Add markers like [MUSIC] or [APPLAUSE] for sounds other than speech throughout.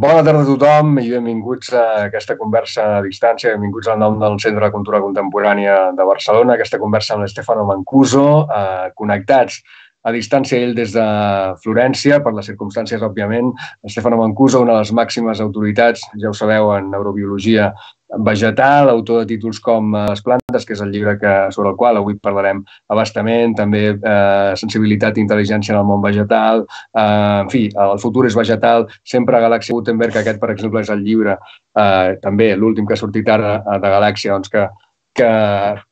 Bona tarda a tothom i benvinguts a aquesta conversa a distància, benvinguts al nom del Centre de Cultura Contemporània de Barcelona, aquesta conversa amb l'Estefano Mancuso, eh, connectats a distància ell des de Florència, per les circumstàncies, òbviament. Estefano Mancuso, una de les màximes autoritats, ja ho sabeu, en neurobiologia vegetal, autor de títols com eh, Les plantes, que és el llibre que, sobre el qual avui parlarem abastament, també eh, sensibilitat i intel·ligència en el món vegetal, eh, en fi, el futur és vegetal, sempre a Galàxia Gutenberg, aquest, per exemple, és el llibre, eh, també l'últim que ha sortit ara eh, de Galàxia, doncs que, que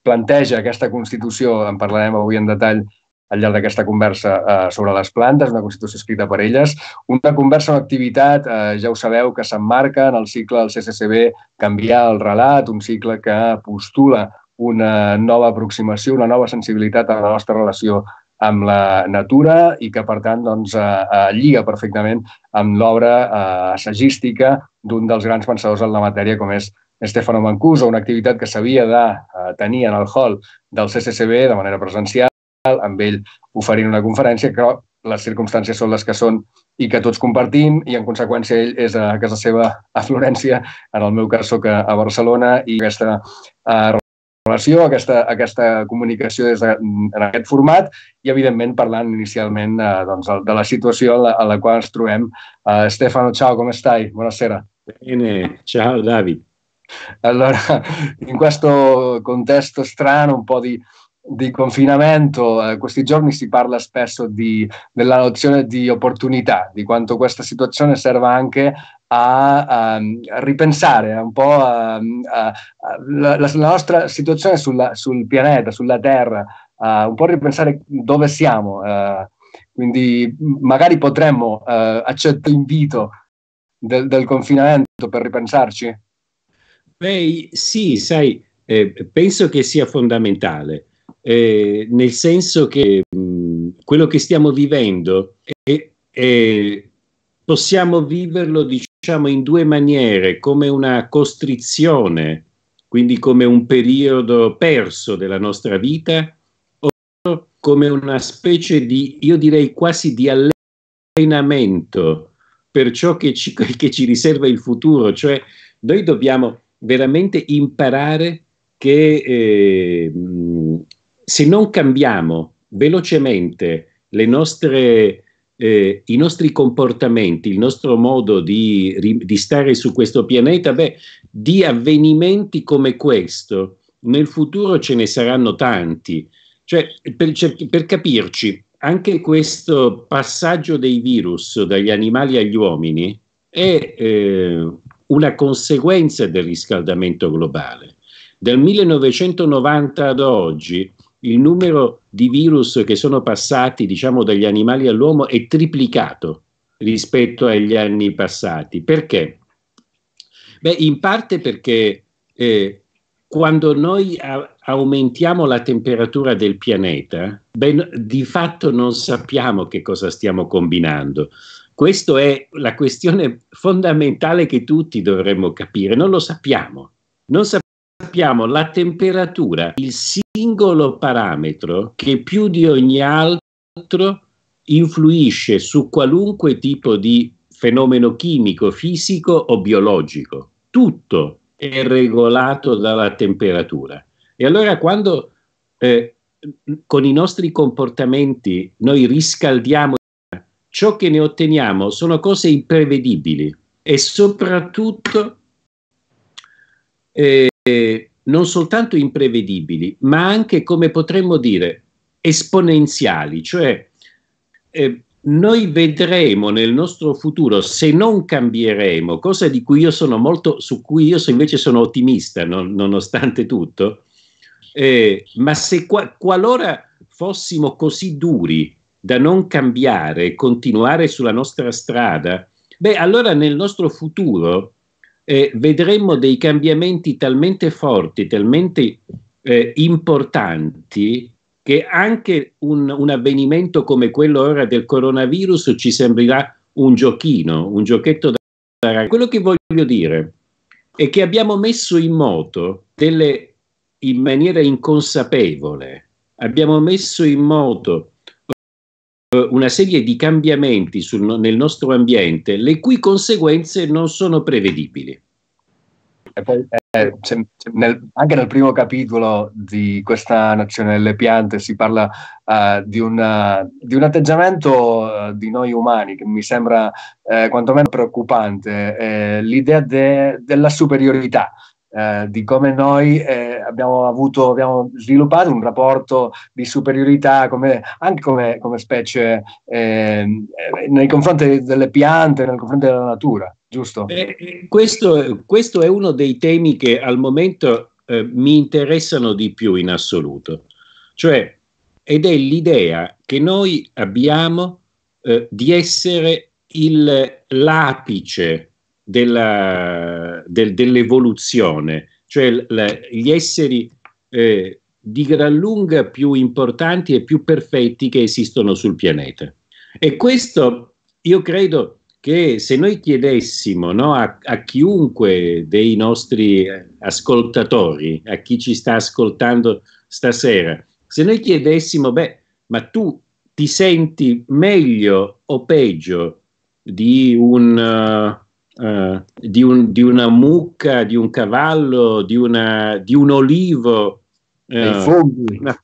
planteja aquesta Constitució, en parlarem avui en detall, al llarg d'aquesta conversa eh, sobre les plantes, una Constitució escrita per elles, una conversa, una activitat, eh, ja ho sabeu, que s'emmarca en el cicle del CCCB Canviar el relat, un cicle que postula una nova aproximació, una nova sensibilitat a la nostra relació amb la natura i que, per tant, doncs, eh, eh lliga perfectament amb l'obra eh, assagística d'un dels grans pensadors en la matèria, com és Stefano Mancuso, una activitat que s'havia de eh, tenir en el hall del CCCB de manera presencial, amb ell oferint una conferència, però les circumstàncies són les que són i que tots compartim i en conseqüència ell és a casa seva a Florència, en el meu cas sóc a Barcelona i aquesta eh, relació, aquesta, aquesta comunicació des de, en aquest format i evidentment parlant inicialment eh, doncs, de la situació a la, la qual ens trobem. Eh, Stefano, ciao, com estai? Buonasera. Bene, ciao David. Allora, in questo contesto strano, un po' di di confinamento, eh, questi giorni si parla spesso di, della nozione di opportunità, di quanto questa situazione serva anche a, a, ehm, a ripensare un po' ehm, a, la, la, nostra situazione sulla, sul pianeta, sulla Terra, un po' ripensare dove siamo. Eh. quindi magari potremmo, eh, accettare l'invito del, del confinamento per ripensarci? Beh, sì, sai, eh, penso che sia fondamentale eh, nel senso che mh, mm, quello che stiamo vivendo è, è, possiamo viverlo diciamo in due maniere, come una costrizione, quindi come un periodo perso della nostra vita, o come una specie di, io direi quasi di allenamento per ciò che ci, [LAUGHS] che ci riserva il futuro, cioè noi dobbiamo veramente imparare che eh, se non cambiamo velocemente nostre, eh, i nostri comportamenti, il nostro modo di, di stare su questo pianeta, beh, di avvenimenti come questo nel futuro ce ne saranno tanti. Cioè, per, per, capirci, anche questo passaggio dei virus dagli animali agli uomini è eh, una conseguenza del riscaldamento globale. Dal 1990 ad oggi il numero di virus che sono passati diciamo, dagli animali all'uomo è triplicato rispetto agli anni passati. Perché? Beh, in parte perché eh, quando noi a- aumentiamo la temperatura del pianeta, ben, di fatto non sappiamo che cosa stiamo combinando. Questa è la questione fondamentale che tutti dovremmo capire, non lo sappiamo. Non sappiamo sappiamo la temperatura, il singolo parametro che più di ogni altro influisce su qualunque tipo di fenomeno chimico, fisico o biologico. Tutto è regolato dalla temperatura. E allora quando eh, con i nostri comportamenti noi riscaldiamo, ciò che ne otteniamo sono cose imprevedibili e soprattutto eh, eh, non soltanto imprevedibili, ma anche, come potremmo dire, esponenziali, cioè eh, noi vedremo nel nostro futuro, se non cambieremo, cosa di cui io sono molto, su cui io invece sono ottimista, non, nonostante tutto, eh, ma se qua, qualora fossimo così duri da non cambiare, continuare sulla nostra strada, beh, allora nel nostro futuro eh, vedremmo dei cambiamenti talmente forti, talmente eh, importanti, che anche un, un, avvenimento come quello ora del coronavirus ci sembrerà un giochino, un giochetto da ragazzi. Quello che voglio dire è che abbiamo messo in moto delle, in maniera inconsapevole, abbiamo messo in moto eh, una serie di cambiamenti sul, nel nostro ambiente le cui conseguenze non sono prevedibili. Poi, eh, nel, anche nel primo capitolo di questa Nazione delle piante si parla eh, di, una, di, un atteggiamento eh, di noi umani che mi sembra eh, quantomeno preoccupante, eh, l'idea de, della superiorità eh, di come noi eh, abbiamo, avuto, abbiamo sviluppato un rapporto di superiorità come, anche come, come specie ehm, eh, nei confronti delle piante, nei confronti della natura, giusto? Eh, eh, questo, questo, è uno dei temi che al momento eh, mi interessano di più in assoluto, cioè, ed è l'idea che noi abbiamo di essere il, l'apice della, del, dell'evoluzione, cioè la, gli esseri eh, di gran lunga più importanti e più perfetti che esistono sul pianeta. E questo io credo che se noi chiedessimo no, a, a, chiunque dei nostri ascoltatori, a chi ci sta ascoltando stasera, se noi chiedessimo, beh, ma tu ti senti meglio o peggio di un... Uh, eh, di, un, di, una mucca, di un cavallo, di, una, di un olivo, eh, una,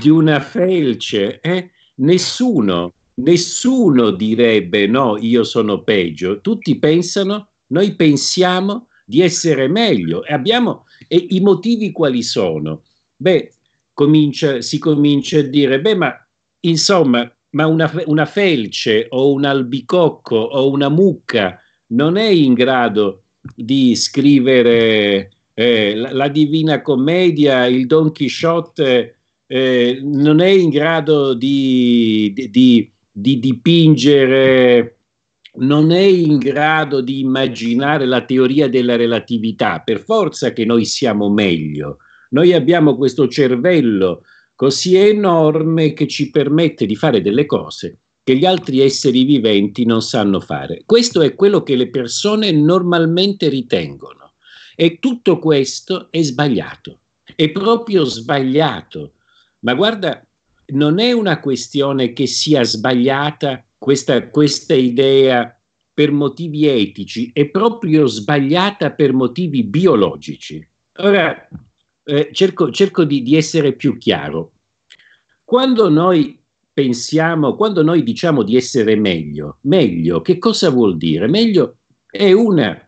di una felce. Eh? Nessuno, nessuno direbbe no, io sono peggio. Tutti pensano, noi pensiamo di essere meglio. E, abbiamo, e i motivi quali sono? Beh, comincia, si comincia a dire, beh, ma insomma, ma una, una felce o un albicocco o una mucca non è in grado di scrivere eh, la, la, Divina Commedia, il Don Chisciotte, eh, non è in grado di, di, di, di dipingere non è in grado di immaginare la teoria della relatività, per forza che noi siamo meglio. Noi abbiamo questo cervello così enorme che ci permette di fare delle cose che gli altri esseri viventi non sanno fare. Questo è quello che le persone normalmente ritengono e tutto questo è sbagliato, è proprio sbagliato. Ma guarda, non è una questione che sia sbagliata questa, questa idea per motivi etici, è proprio sbagliata per motivi biologici. Ora, eh, cerco, cerco di, di essere più chiaro. Quando noi pensiamo, quando noi diciamo di essere meglio, meglio che cosa vuol dire? Meglio è una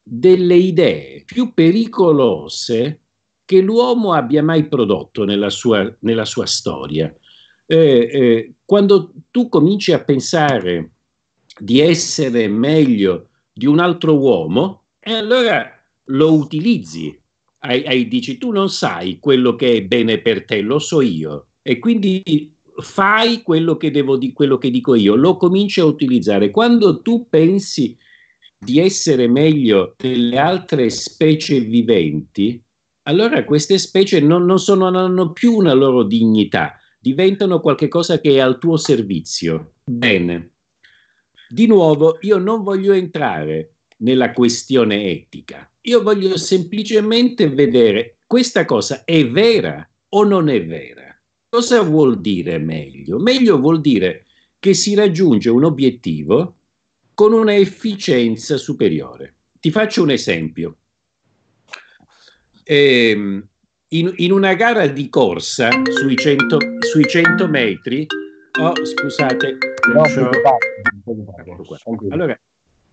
delle idee più pericolose che l'uomo abbia mai prodotto nella sua, nella sua storia. Eh, eh, quando tu cominci a pensare di essere meglio di un altro uomo, e eh, allora lo utilizzi. Ai, ai, dici tu non sai quello che è bene per te, lo so io. E quindi fai quello che, devo di, quello che dico io, lo cominci a utilizzare. Quando tu pensi di essere meglio delle altre specie viventi, allora queste specie non, non, sono, non hanno più una loro dignità, diventano qualcosa che è al tuo servizio. Bene, di nuovo io non voglio entrare nella questione etica, io voglio semplicemente vedere questa cosa è vera o non è vera. Cosa vuol dire meglio? Meglio vuol dire che si raggiunge un obiettivo con una efficienza superiore. Ti faccio un esempio. Ehm, in, in, una gara di corsa sui 100, sui 100 metri, oh, scusate, no, lascio... Ecco allora,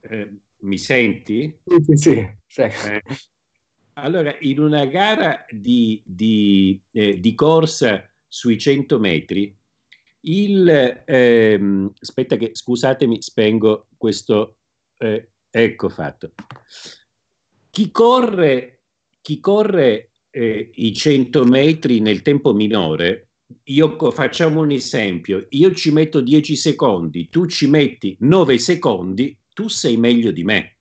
eh, mi senti? Sì, sì, sì. Eh, allora, in una gara di, di, eh, di corsa sui 100 metri, il, ehm, aspetta che, scusatemi, spengo questo, eh, ecco fatto. Chi corre, chi corre eh, i 100 metri nel tempo minore, io facciamo un esempio, io ci metto 10 secondi, tu ci metti 9 secondi, tu sei meglio di me.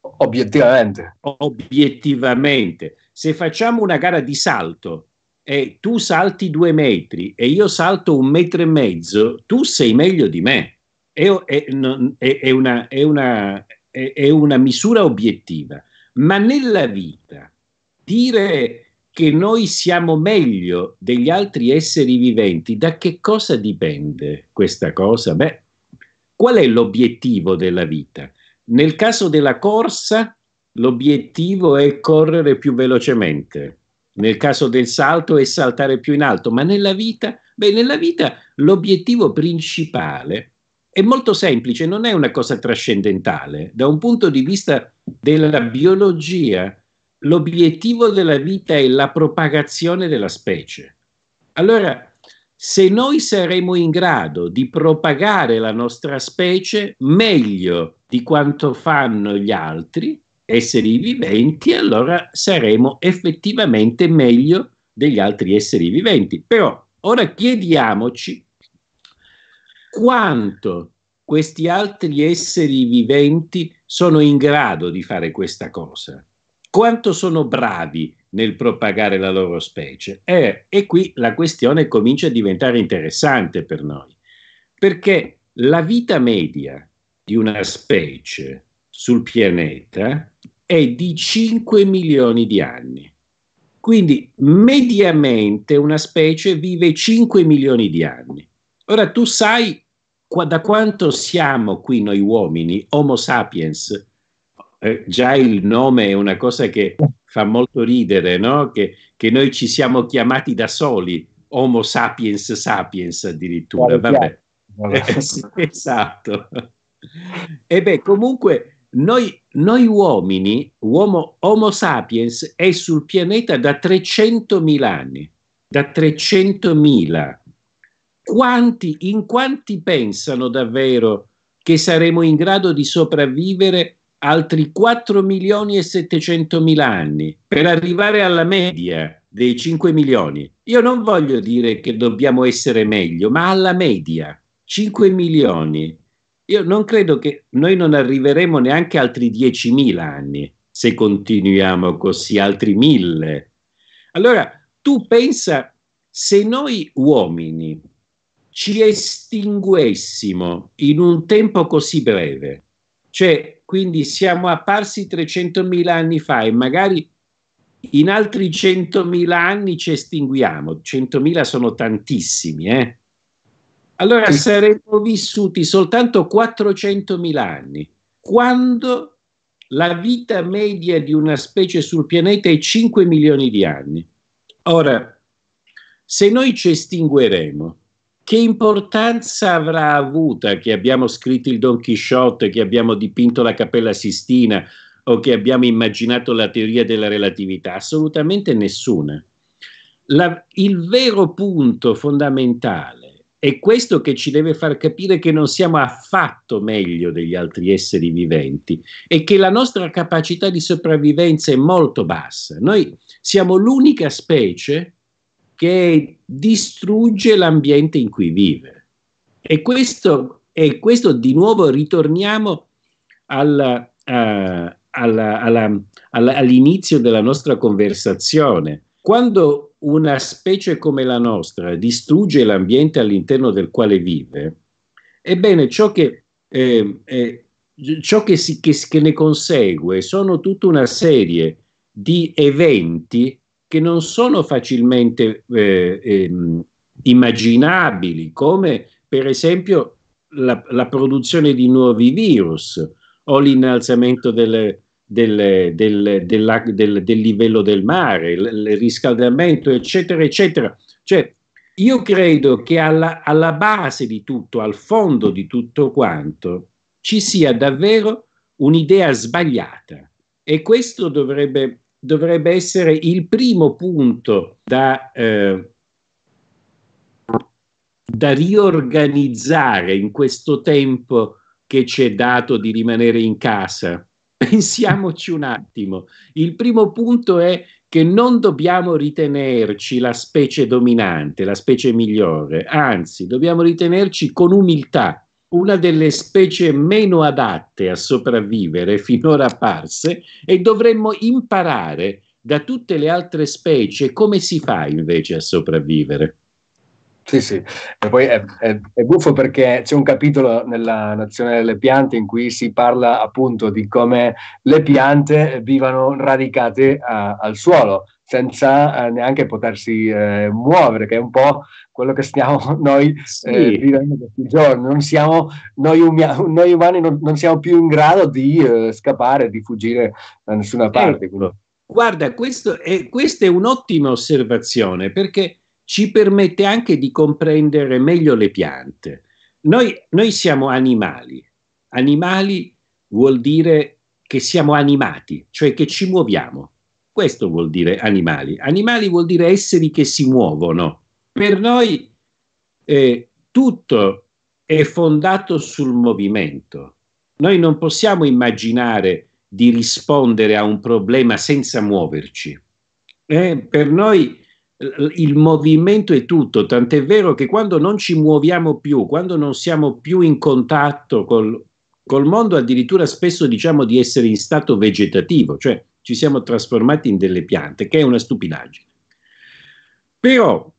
Obiettivamente. Obiettivamente. Se facciamo una gara di salto, e tu salti due metri e io salto un metro e mezzo, tu sei meglio di me. È, è, è, una, è una, una, misura obiettiva. Ma nella vita dire che noi siamo meglio degli altri esseri viventi, da che cosa dipende questa cosa? Beh, qual è l'obiettivo della vita? Nel caso della corsa, l'obiettivo è correre più velocemente nel caso del salto è saltare più in alto, ma nella vita, beh, nella vita l'obiettivo principale è molto semplice, non è una cosa trascendentale. Da un punto di vista della biologia, l'obiettivo della vita è la propagazione della specie. Allora, se noi saremo in grado di propagare la nostra specie meglio di quanto fanno gli altri, esseri viventi, allora saremo effettivamente meglio degli altri esseri viventi. Però ora chiediamoci quanto questi altri esseri viventi sono in grado di fare questa cosa, quanto sono bravi nel propagare la loro specie. Eh, e qui la questione comincia a diventare interessante per noi, perché la vita media di una specie sul pianeta è di 5 milioni di anni. Quindi mediamente una specie vive 5 milioni di anni. Ora tu sai qua, da quanto siamo qui noi uomini, Homo sapiens, eh, già il nome è una cosa che fa molto ridere, no? che, che noi ci siamo chiamati da soli, Homo sapiens sapiens addirittura. Vabbè. Eh, [LAUGHS] sì, esatto. E beh, comunque noi, noi uomini, uomo, Homo sapiens è sul pianeta da 300.000 anni, da 300.000. Quanti, in quanti pensano davvero che saremo in grado di sopravvivere altri 4 milioni e 700 mila anni per arrivare alla media dei 5 milioni. Io non voglio dire che dobbiamo essere meglio, ma alla media 5 milioni io non credo che noi non arriveremo neanche altri 10.000 anni se continuiamo così, altri 1.000. Allora, tu pensa, se noi uomini ci estinguessimo in un tempo così breve, cioè quindi siamo apparsi 300.000 anni fa e magari in altri 100.000 anni ci estinguiamo, 100.000 sono tantissimi, eh? Allora saremmo vissuti soltanto 400.000 anni, quando la vita media di una specie sul pianeta è 5 milioni di anni. Ora, se noi ci estingueremo, che importanza avrà avuta che abbiamo scritto il Don Chisciotte, che abbiamo dipinto la Cappella Sistina o che abbiamo immaginato la teoria della relatività? Assolutamente nessuna. La, il vero punto fondamentale è questo che ci deve far capire che non siamo affatto meglio degli altri esseri viventi e che la nostra capacità di sopravvivenza è molto bassa. Noi siamo l'unica specie che distrugge l'ambiente in cui vive. E questo, e questo di nuovo ritorniamo alla, uh, eh, alla, alla, all'inizio della nostra conversazione quando una specie come la nostra distrugge l'ambiente all'interno del quale vive, ebbene ciò che, eh, eh, ciò che, si, che, che ne consegue sono tutta una serie di eventi che non sono facilmente eh, ehm, immaginabili, come per esempio la, la, produzione di nuovi virus o l'innalzamento delle, del, del, della, del, del livello del mare, il, il riscaldamento, eccetera, eccetera. Cioè, io credo che alla, alla, base di tutto, al fondo di tutto quanto, ci sia davvero un'idea sbagliata e questo dovrebbe, dovrebbe essere il primo punto da, eh, da, riorganizzare in questo tempo che ci è dato di rimanere in casa pensiamoci un attimo. Il primo punto è che non dobbiamo ritenerci la specie dominante, la specie migliore, anzi dobbiamo ritenerci con umiltà una delle specie meno adatte a sopravvivere finora apparse e dovremmo imparare da tutte le altre specie come si fa invece a sopravvivere. Sì, sì, e poi è, è, è, buffo perché c'è un capitolo nella Nazione delle piante in cui si parla appunto di come le piante vivano radicate a, al suolo senza eh, neanche potersi eh, muovere, che è un po' quello che stiamo [LAUGHS] noi sì. eh, vivendo questi giorni. Non siamo, noi, umia- noi umani non, non, siamo più in grado di eh, scappare, di fuggire da nessuna ecco. parte. Guarda, questo è, questa è un'ottima osservazione perché ci permette anche di comprendere meglio le piante. Noi, noi siamo animali, animali vuol dire che siamo animati, cioè che ci muoviamo. Questo vuol dire animali. Animali vuol dire esseri che si muovono. Per noi eh, tutto è fondato sul movimento. Noi non possiamo immaginare di rispondere a un problema senza muoverci. Eh, per noi il movimento è tutto, tant'è vero che quando non ci muoviamo più, quando non siamo più in contatto col, col mondo, addirittura spesso diciamo di essere in stato vegetativo, cioè ci siamo trasformati in delle piante, che è una stupidaggine. Però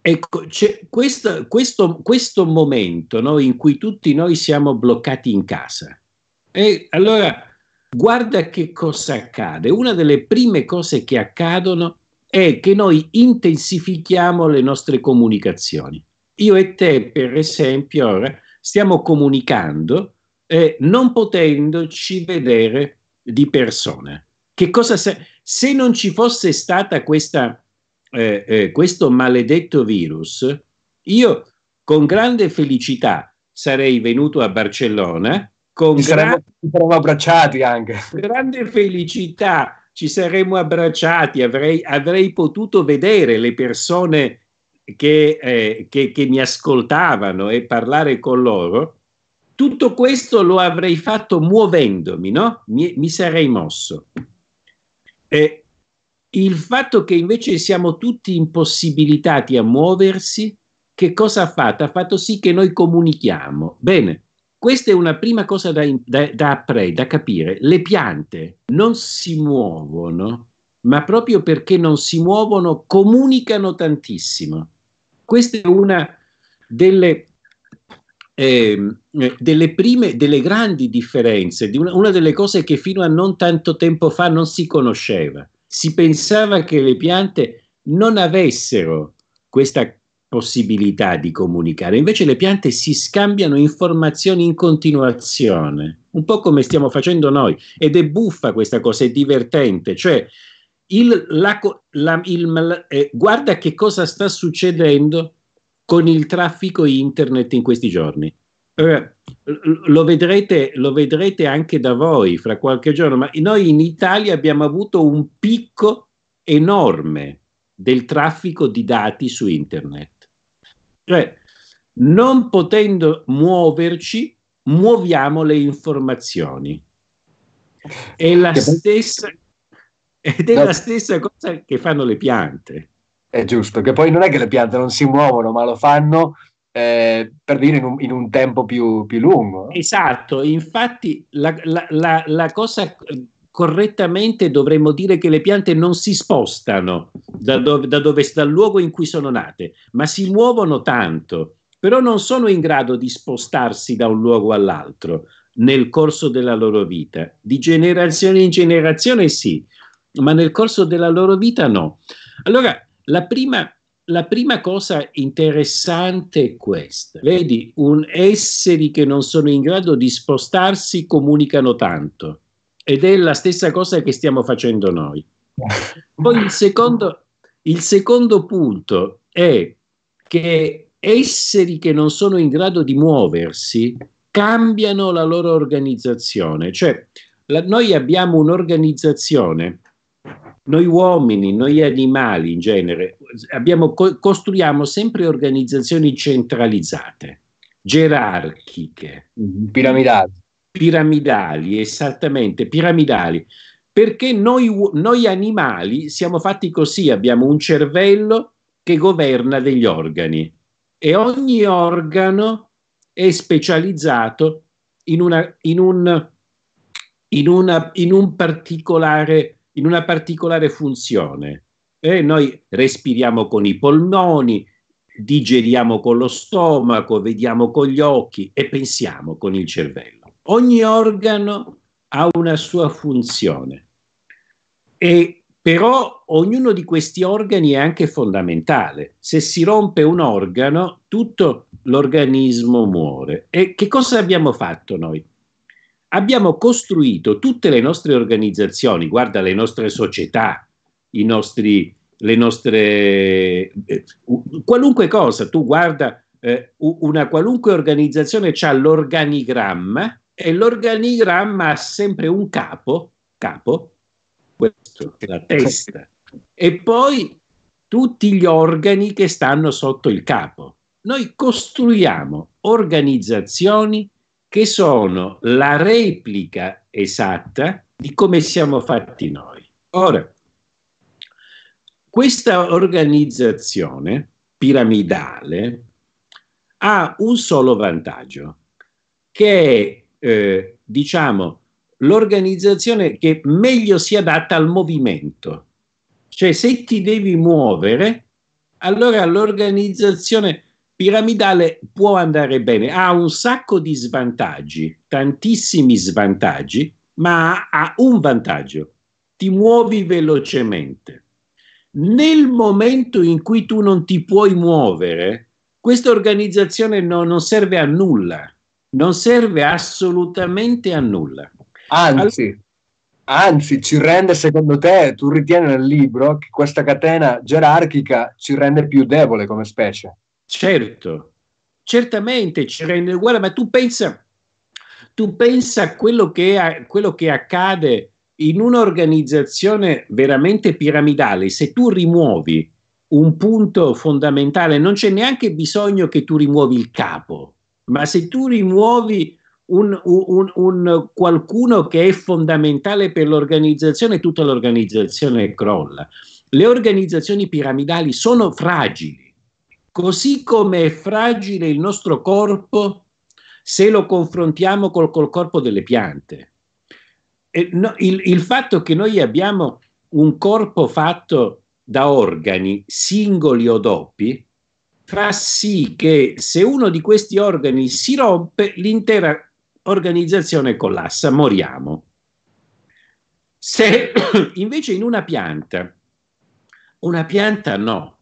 ecco, questo, questo, questo, momento no, in cui tutti noi siamo bloccati in casa. E allora guarda che cosa accade. Una delle prime cose che accadono è è che noi intensifichiamo le nostre comunicazioni. Io e te, per esempio, ora stiamo comunicando eh, non potendoci vedere di persona. Che cosa se, se non ci fosse stata questa, eh, eh, questo maledetto virus, io con grande felicità sarei venuto a Barcellona. Con ci saremmo, grande, saremmo abbracciati anche. Grande felicità ci saremmo abbracciati, avrei, avrei potuto vedere le persone che, eh, che, che mi ascoltavano e parlare con loro. Tutto questo lo avrei fatto muovendomi, no? Mi, mi sarei mosso. E eh, il fatto che invece siamo tutti impossibilitati a muoversi, che cosa ha fatto? Ha fatto sì che noi comunichiamo. Bene, questa è una prima cosa da, da, da, appre, da capire. Le piante non si muovono, ma proprio perché non si muovono comunicano tantissimo. Questa è una delle, eh, delle prime, delle grandi differenze, di una, una delle cose che fino a non tanto tempo fa non si conosceva. Si pensava che le piante non avessero questa possibilità di comunicare, invece le piante si scambiano informazioni in continuazione, un po' come stiamo facendo noi, ed è buffa questa cosa, è divertente, cioè il, la, la, il, eh, guarda che cosa sta succedendo con il traffico internet in questi giorni. Eh, lo, vedrete, lo vedrete anche da voi fra qualche giorno, ma noi in Italia abbiamo avuto un picco enorme del traffico di dati su internet cioè, non potendo muoverci, muoviamo le informazioni. È la stessa, ed è la stessa cosa che fanno le piante. È giusto, che poi non è che le piante non si muovono, ma lo fanno eh, per dire in un, in un tempo più, più, lungo. Esatto, infatti la, la, la, la cosa correttamente dovremmo dire che le piante non si spostano da dove, da dove, dal luogo in cui sono nate, ma si muovono tanto, però non sono in grado di spostarsi da un luogo all'altro nel corso della loro vita. Di generazione in generazione sì, ma nel corso della loro vita no. Allora, la prima, la prima cosa interessante è questa. Vedi, un esseri che non sono in grado di spostarsi comunicano tanto. Ed è la stessa cosa che stiamo facendo noi. Poi il secondo, il secondo punto è che esseri che non sono in grado di muoversi cambiano la loro organizzazione. Cioè, la, noi abbiamo un'organizzazione, noi uomini, noi animali in genere, abbiamo, co- costruiamo sempre organizzazioni centralizzate, gerarchiche. Mm-hmm. Piramidali piramidali, esattamente, piramidali, perché noi, noi animali siamo fatti così, abbiamo un cervello che governa degli organi e ogni organo è specializzato in una, in un, in una, in un particolare, in una particolare funzione. Eh, noi respiriamo con i polmoni, digeriamo con lo stomaco, vediamo con gli occhi e pensiamo con il cervello ogni organo ha una sua funzione e però ognuno di questi organi è anche fondamentale. Se si rompe un organo, tutto l'organismo muore. E che cosa abbiamo fatto noi? Abbiamo costruito tutte le nostre organizzazioni, guarda le nostre società, i nostri, le nostre, eh, qualunque cosa, tu guarda eh, una qualunque organizzazione ha l'organigramma e l'organigramma ha sempre un capo, capo, questo, la testa, e poi tutti gli organi che stanno sotto il capo. Noi costruiamo organizzazioni che sono la replica esatta di come siamo fatti noi. Ora, questa organizzazione piramidale ha un solo vantaggio, che è eh, diciamo, l'organizzazione che meglio si adatta al movimento. Cioè, se ti devi muovere, allora l'organizzazione piramidale può andare bene. Ha un sacco di svantaggi, tantissimi svantaggi, ma ha un vantaggio. Ti muovi velocemente. Nel momento in cui tu non ti puoi muovere, questa organizzazione no, non serve a nulla non serve assolutamente a nulla. Anzi, allora, anzi, ci rende, secondo te, tu ritieni nel libro che questa catena gerarchica ci rende più debole come specie? Certo, certamente ci rende uguale, ma tu pensa, tu pensa a quello che, a, quello che accade in un'organizzazione veramente piramidale, se tu rimuovi un punto fondamentale, non c'è neanche bisogno che tu rimuovi il capo, ma se tu rimuovi un, un, un, qualcuno che è fondamentale per l'organizzazione, tutta l'organizzazione crolla. Le organizzazioni piramidali sono fragili, così come è fragile il nostro corpo se lo confrontiamo col, col corpo delle piante. E, no, il, il fatto che noi abbiamo un corpo fatto da organi singoli o doppi fa sì che se uno di questi organi si rompe, l'intera organizzazione collassa, moriamo. Se [COUGHS] invece in una pianta, una pianta no,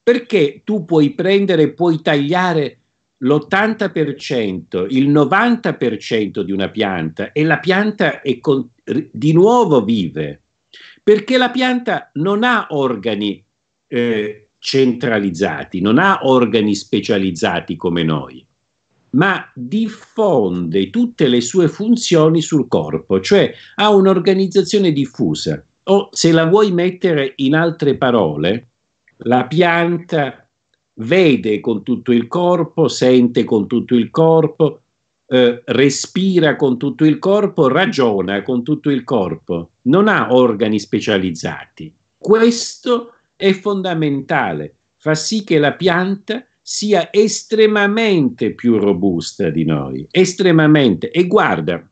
perché tu puoi prendere, puoi tagliare l'80%, il 90% di una pianta e la pianta con, di nuovo vive, perché la pianta non ha organi eh, centralizzati, non ha organi specializzati come noi, ma diffonde tutte le sue funzioni sul corpo, cioè ha un'organizzazione diffusa. O se la vuoi mettere in altre parole, la pianta vede con tutto il corpo, sente con tutto il corpo, eh, respira con tutto il corpo, ragiona con tutto il corpo, non ha organi specializzati. Questo è fondamentale, fa sì che la pianta sia estremamente più robusta di noi, estremamente. E guarda,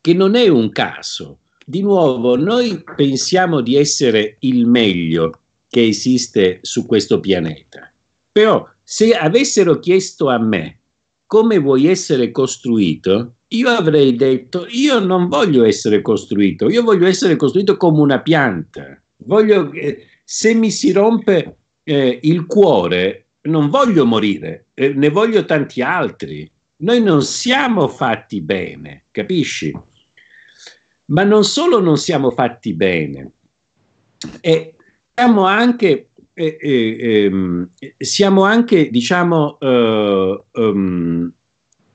che non è un caso. Di nuovo, noi pensiamo di essere il meglio che esiste su questo pianeta. Però se avessero chiesto a me come vuoi essere costruito, io avrei detto io non voglio essere costruito, io voglio essere costruito come una pianta. Voglio, eh, se mi si rompe eh, il cuore, non voglio morire, eh, ne voglio tanti altri. Noi non siamo fatti bene, capisci? Ma non solo non siamo fatti bene, e siamo anche, eh, eh, eh, siamo anche diciamo, um,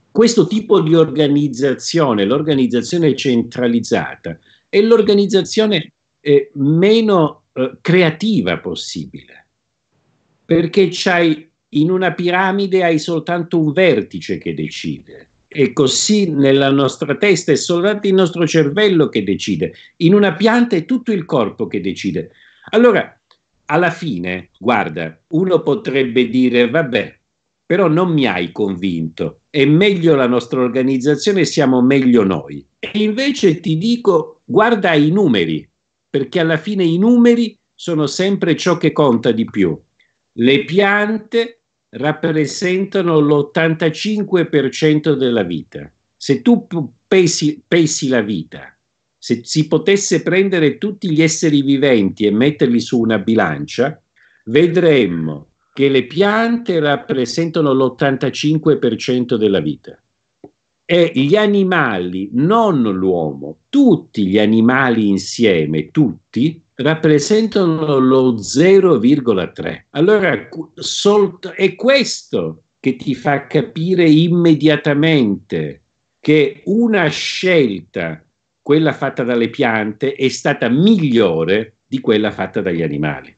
questo tipo di organizzazione, l'organizzazione centralizzata, è l'organizzazione eh, meno eh, creativa possibile, perché c'hai in una piramide hai soltanto un vertice che decide. E così nella nostra testa è soltanto il nostro cervello che decide, in una pianta è tutto il corpo che decide. Allora, alla fine, guarda, uno potrebbe dire, vabbè, però non mi hai convinto, è meglio la nostra organizzazione, siamo meglio noi. E invece ti dico, guarda i numeri, perché alla fine i numeri sono sempre ciò che conta di più. Le piante rappresentano l'85% della vita. Se tu pesi, pesi la vita, se si potesse prendere tutti gli esseri viventi e metterli su una bilancia, vedremmo che le piante rappresentano l'85% della vita è gli animali, non l'uomo, tutti gli animali insieme, tutti, rappresentano lo 0,3. Allora, solt- è questo che ti fa capire immediatamente che una scelta, quella fatta dalle piante, è stata migliore di quella fatta dagli animali.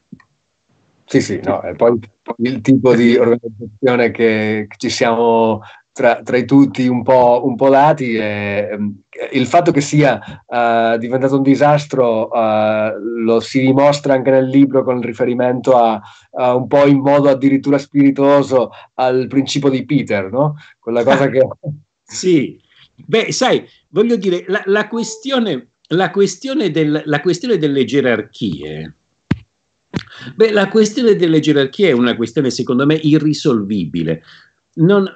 Sì, sì, no, e poi il tipo di organizzazione che ci siamo tra, tra, i tutti un po', un po lati. E, ehm, il fatto che sia uh, diventato un disastro uh, lo si dimostra anche nel libro con riferimento a, a, un po' in modo addirittura spiritoso al principio di Peter, no? Quella cosa che... [LAUGHS] sì, beh, sai, voglio dire, la, la, questione, la, questione del, la questione delle gerarchie... Beh, la questione delle gerarchie è una questione, secondo me, irrisolvibile. Non,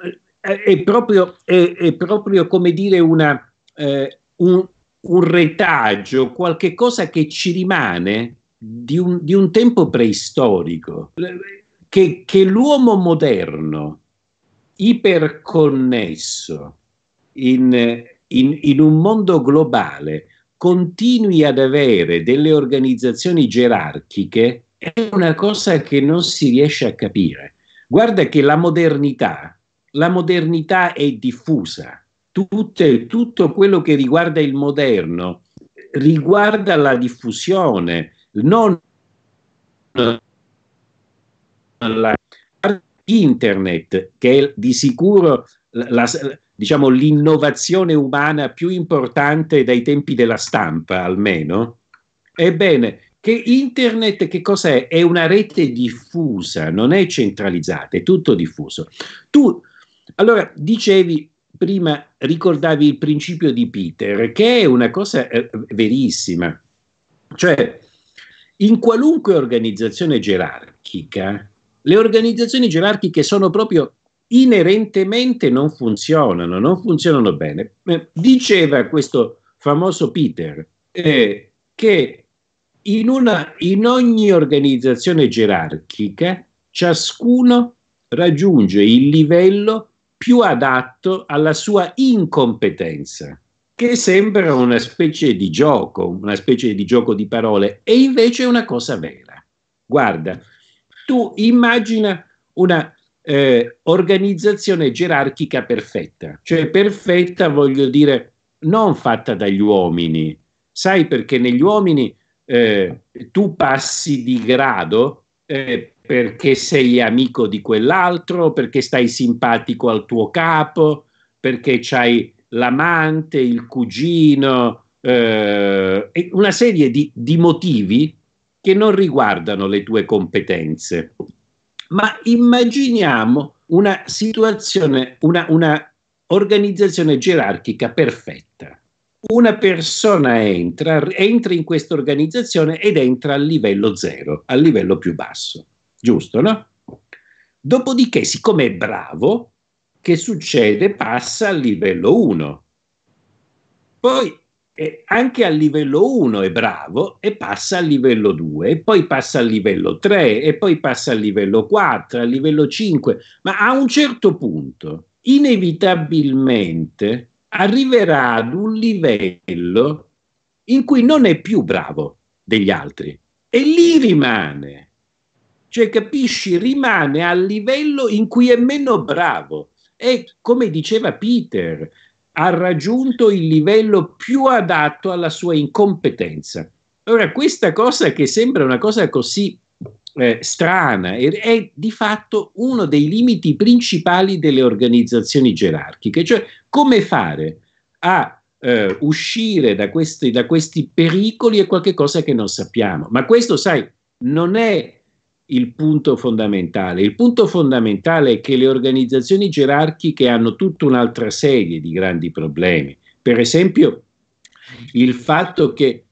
è proprio, è, è proprio, come dire una, eh, un, un, retaggio, qualche cosa che ci rimane di un, di un tempo preistorico, che, che, l'uomo moderno, iperconnesso in, in, in un mondo globale, continui ad avere delle organizzazioni gerarchiche è una cosa che non si riesce a capire. Guarda che la modernità la modernità è diffusa. Tutte, tutto quello che riguarda il moderno riguarda la diffusione, non la, internet, che è di sicuro la, diciamo, l'innovazione umana più importante dai tempi della stampa, almeno. Ebbene, che internet che cos'è? È una rete diffusa, non è centralizzata, è tutto diffuso. Tu allora, dicevi prima, ricordavi il principio di Peter, che è una cosa eh, verissima. Cioè, in qualunque organizzazione gerarchica, le organizzazioni gerarchiche sono proprio inerentemente non funzionano, non funzionano bene. Eh, diceva questo famoso Peter eh, che in, una, in ogni organizzazione gerarchica ciascuno raggiunge il livello più adatto alla sua incompetenza, che sembra una specie di gioco, una specie di gioco di parole, e invece è una cosa vera. Guarda, tu immagina una eh, organizzazione gerarchica perfetta, cioè perfetta voglio dire non fatta dagli uomini, sai perché negli uomini eh, tu passi di grado eh, perché sei amico di quell'altro, perché stai simpatico al tuo capo, perché c'hai l'amante, il cugino, eh, una serie di, di motivi che non riguardano le tue competenze. Ma immaginiamo una situazione, una, una organizzazione gerarchica perfetta una persona entra, entra in questa organizzazione ed entra al livello zero, al livello più basso, giusto, no? Dopodiché, siccome è bravo, che succede? Passa al livello 1. Poi eh, anche al livello 1 è bravo e passa al livello 2, poi passa al livello 3, e poi passa al livello 4, al livello 5, ma a un certo punto, inevitabilmente, arriverà ad un livello in cui non è più bravo degli altri e lì rimane. Cioè, capisci, rimane al livello in cui è meno bravo e, come diceva Peter, ha raggiunto il livello più adatto alla sua incompetenza. Ora, questa cosa che sembra una cosa così eh, strana e è di fatto uno dei limiti principali delle organizzazioni gerarchiche, cioè come fare a eh, uscire da questi, da questi pericoli è qualcosa che non sappiamo, ma questo sai non è il punto fondamentale. Il punto fondamentale è che le organizzazioni gerarchiche hanno tutta un'altra serie di grandi problemi. Per esempio, il fatto che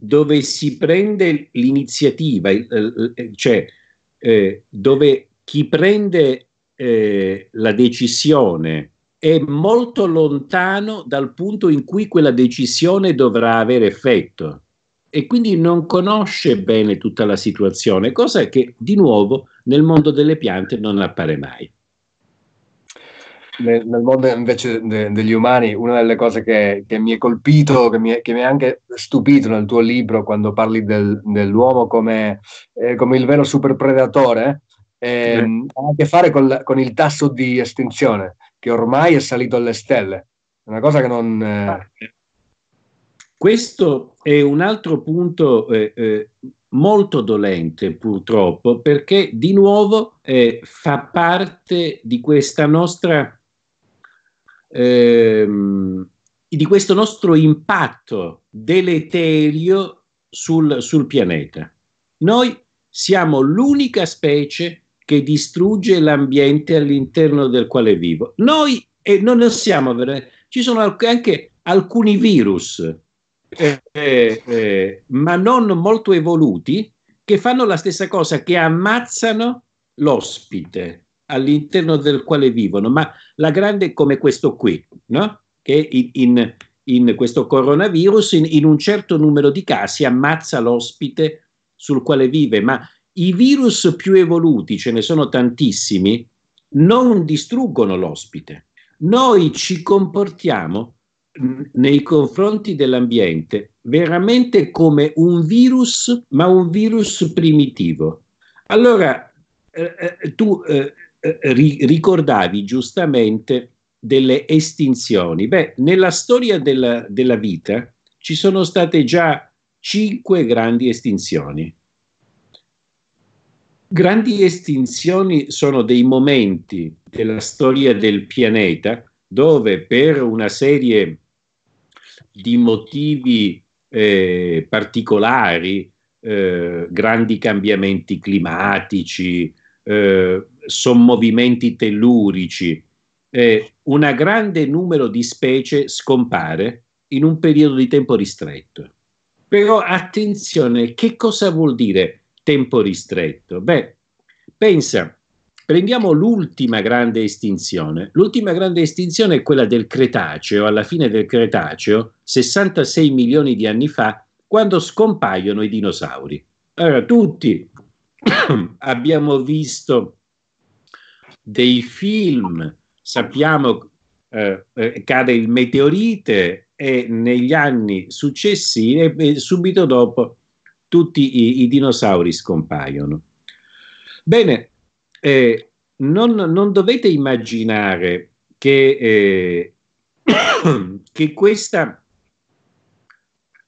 dove si prende l'iniziativa, eh, eh, cioè eh, dove chi prende eh, la decisione è molto lontano dal punto in cui quella decisione dovrà avere effetto e quindi non conosce bene tutta la situazione, cosa che di nuovo nel mondo delle piante non appare mai nel, nel mondo invece de, degli umani, una delle cose che, che mi è colpito, che mi, che mi, è anche stupito nel tuo libro quando parli del, dell'uomo come, eh, come, il vero superpredatore, eh, mm. ha a che fare col, con il tasso di estinzione che ormai è salito alle stelle. Una cosa che non... Eh... Questo è un altro punto eh, eh, molto dolente purtroppo perché di nuovo eh, fa parte di questa nostra ehm, di questo nostro impatto deleterio sul, sul pianeta. Noi siamo l'unica specie che distrugge l'ambiente all'interno del quale vivo. Noi e non siamo veramente, ci sono anche alcuni virus, eh, eh, eh, ma non molto evoluti, che fanno la stessa cosa, che ammazzano l'ospite all'interno del quale vivono, ma la grande è come questo qui, no? che in, in, in questo coronavirus in, in, un certo numero di casi ammazza l'ospite sul quale vive, ma i virus più evoluti, ce ne sono tantissimi, non distruggono l'ospite. Noi ci comportiamo nei confronti dell'ambiente veramente come un virus, ma un virus primitivo. Allora, eh, eh tu eh, eh, ri- ricordavi giustamente delle estinzioni. Beh, nella storia della, della vita ci sono state già cinque grandi estinzioni. Grandi estinzioni sono dei momenti della storia del pianeta dove per una serie di motivi eh, particolari, eh, grandi cambiamenti climatici, eh, sommovimenti tellurici. Eh, un grande numero di specie scompare in un periodo di tempo ristretto. Però attenzione, che cosa vuol dire tempo ristretto? Beh, pensa, prendiamo l'ultima grande estinzione. L'ultima grande estinzione è quella del Cretaceo, alla fine del Cretaceo, 66 milioni di anni fa, quando scompaiono i dinosauri. Allora, tutti [COUGHS] abbiamo visto dei film sappiamo eh, eh, cade il meteorite e negli anni successivi e subito dopo tutti i, i dinosauri scompaiono. Bene, eh, non, non, dovete immaginare che, eh, [COUGHS] che questa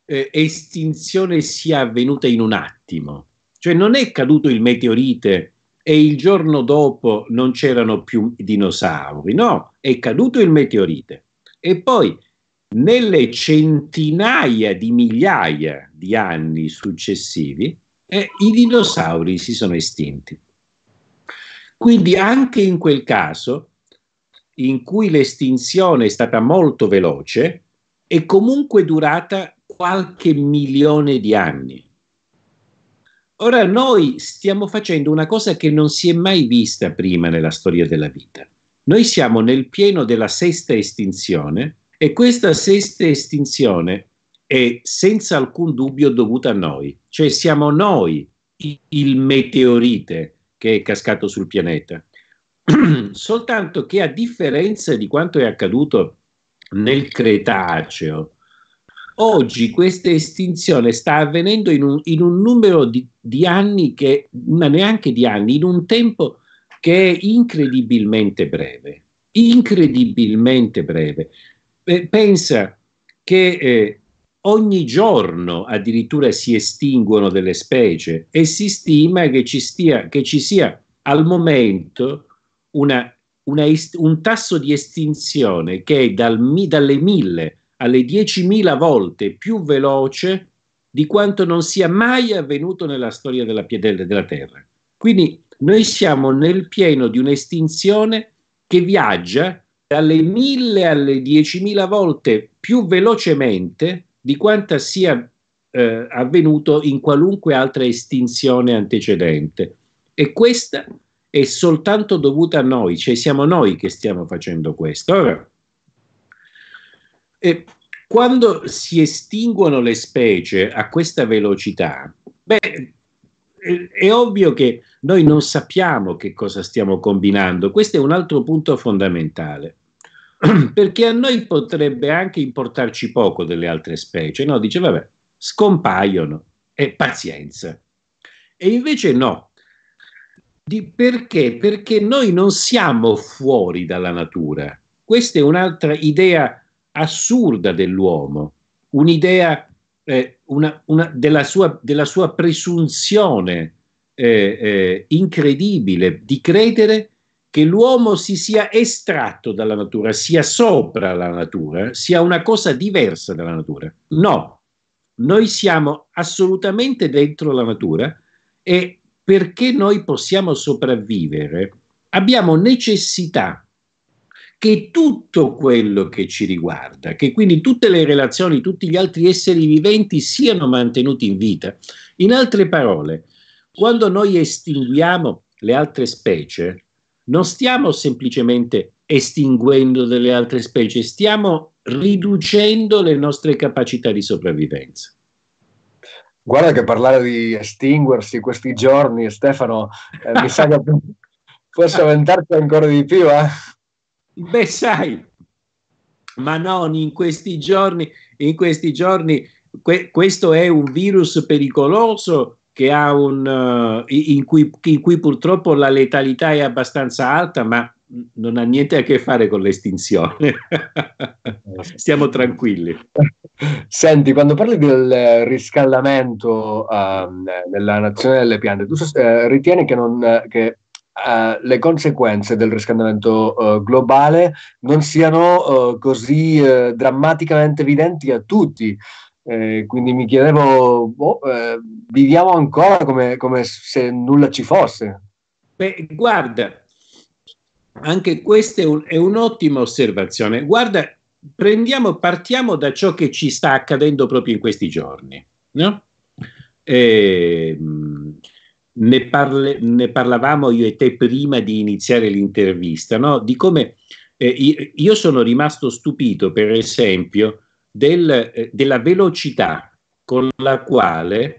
eh, estinzione sia avvenuta in un attimo, cioè non è caduto il meteorite e il giorno dopo non c'erano più dinosauri, no, è caduto il meteorite. E poi nelle centinaia di migliaia di anni successivi eh, i dinosauri si sono estinti. Quindi anche in quel caso in cui l'estinzione è stata molto veloce, è comunque durata qualche milione di anni. Ora noi stiamo facendo una cosa che non si è mai vista prima nella storia della vita. Noi siamo nel pieno della sesta estinzione e questa sesta estinzione è senza alcun dubbio dovuta a noi, cioè siamo noi il meteorite che è cascato sul pianeta. [CLEARS THROAT] Soltanto che a differenza di quanto è accaduto nel Cretaceo Oggi questa estinzione sta avvenendo in un, in un numero di, di, anni, che, ma neanche di anni, in un tempo che è incredibilmente breve. Incredibilmente breve. Eh, pensa che eh, ogni giorno addirittura si estinguono delle specie e si stima che ci, stia, che ci sia al momento una, una est- un tasso di estinzione che è dal mi- dalle mille alle 10.000 volte più veloce di quanto non sia mai avvenuto nella storia della, piedella della Terra. Quindi noi siamo nel pieno di un'estinzione che viaggia dalle 1000 alle 10.000 volte più velocemente di quanta sia eh, avvenuto in qualunque altra estinzione antecedente. E questa è soltanto dovuta a noi, cioè siamo noi che stiamo facendo questo. Ora, e quando si estinguono le specie a questa velocità, beh, è ovvio che noi non sappiamo che cosa stiamo combinando. Questo è un altro punto fondamentale. [CLEARS THROAT] Perché a noi potrebbe anche importarci poco delle altre specie, no? Dice, vabbè, scompaiono e pazienza. E invece no. Di perché? Perché noi non siamo fuori dalla natura. Questa è un'altra idea assurda dell'uomo, un'idea eh, una, una, della, sua, della, sua, presunzione eh, eh, incredibile di credere che l'uomo si sia estratto dalla natura, sia sopra la natura, sia una cosa diversa dalla natura. No, noi siamo assolutamente dentro la natura e perché noi possiamo sopravvivere abbiamo necessità che tutto quello che ci riguarda, che quindi tutte le relazioni, tutti gli altri esseri viventi siano mantenuti in vita. In altre parole, quando noi estinguiamo le altre specie, non stiamo semplicemente estinguendo delle altre specie, stiamo riducendo le nostre capacità di sopravvivenza. Guarda che parlare di estinguersi questi giorni, Stefano, eh, mi sa che [LAUGHS] posso spaventarti ancora di più. Eh? Beh, sai, ma non in questi giorni, in questi giorni que- questo è un virus pericoloso un, uh, in, cui, in cui purtroppo la letalità è abbastanza alta, ma non ha niente a che fare con l'estinzione. [LAUGHS] Stiamo tranquilli. Senti, quando parli del riscaldamento um, nella nazione delle piante, tu eh, ritieni che, non, che eh, le conseguenze del riscaldamento eh, globale non siano eh, così eh, drammaticamente evidenti a tutti. Eh, quindi mi chiedevo, boh, viviamo ancora come, come, se nulla ci fosse? Beh, guarda, anche questa è, un, è un'ottima osservazione. Guarda, prendiamo, partiamo da ciò che ci sta accadendo proprio in questi giorni. No? Ehm, ne, parle, ne, parlavamo io e te prima di iniziare l'intervista, no? di come eh, io sono rimasto stupito, per esempio, del, eh, della velocità con la quale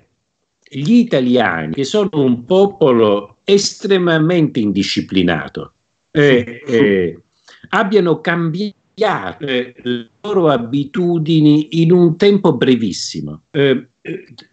gli italiani, che sono un popolo estremamente indisciplinato, eh, eh abbiano cambiato le loro abitudini in un tempo brevissimo. Eh,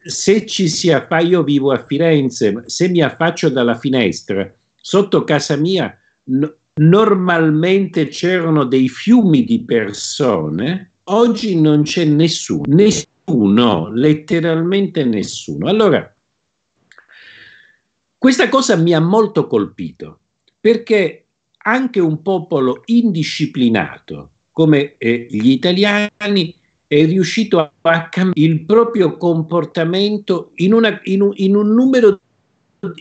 se ci si affaccia, io vivo a Firenze, se mi affaccio dalla finestra, sotto casa mia no, normalmente c'erano dei fiumi di persone, oggi non c'è nessuno, nessuno, letteralmente nessuno. Allora, questa cosa mi ha molto colpito, perché anche un popolo indisciplinato come eh, gli italiani è riuscito a cambiare il proprio comportamento in, una, in, un, in un numero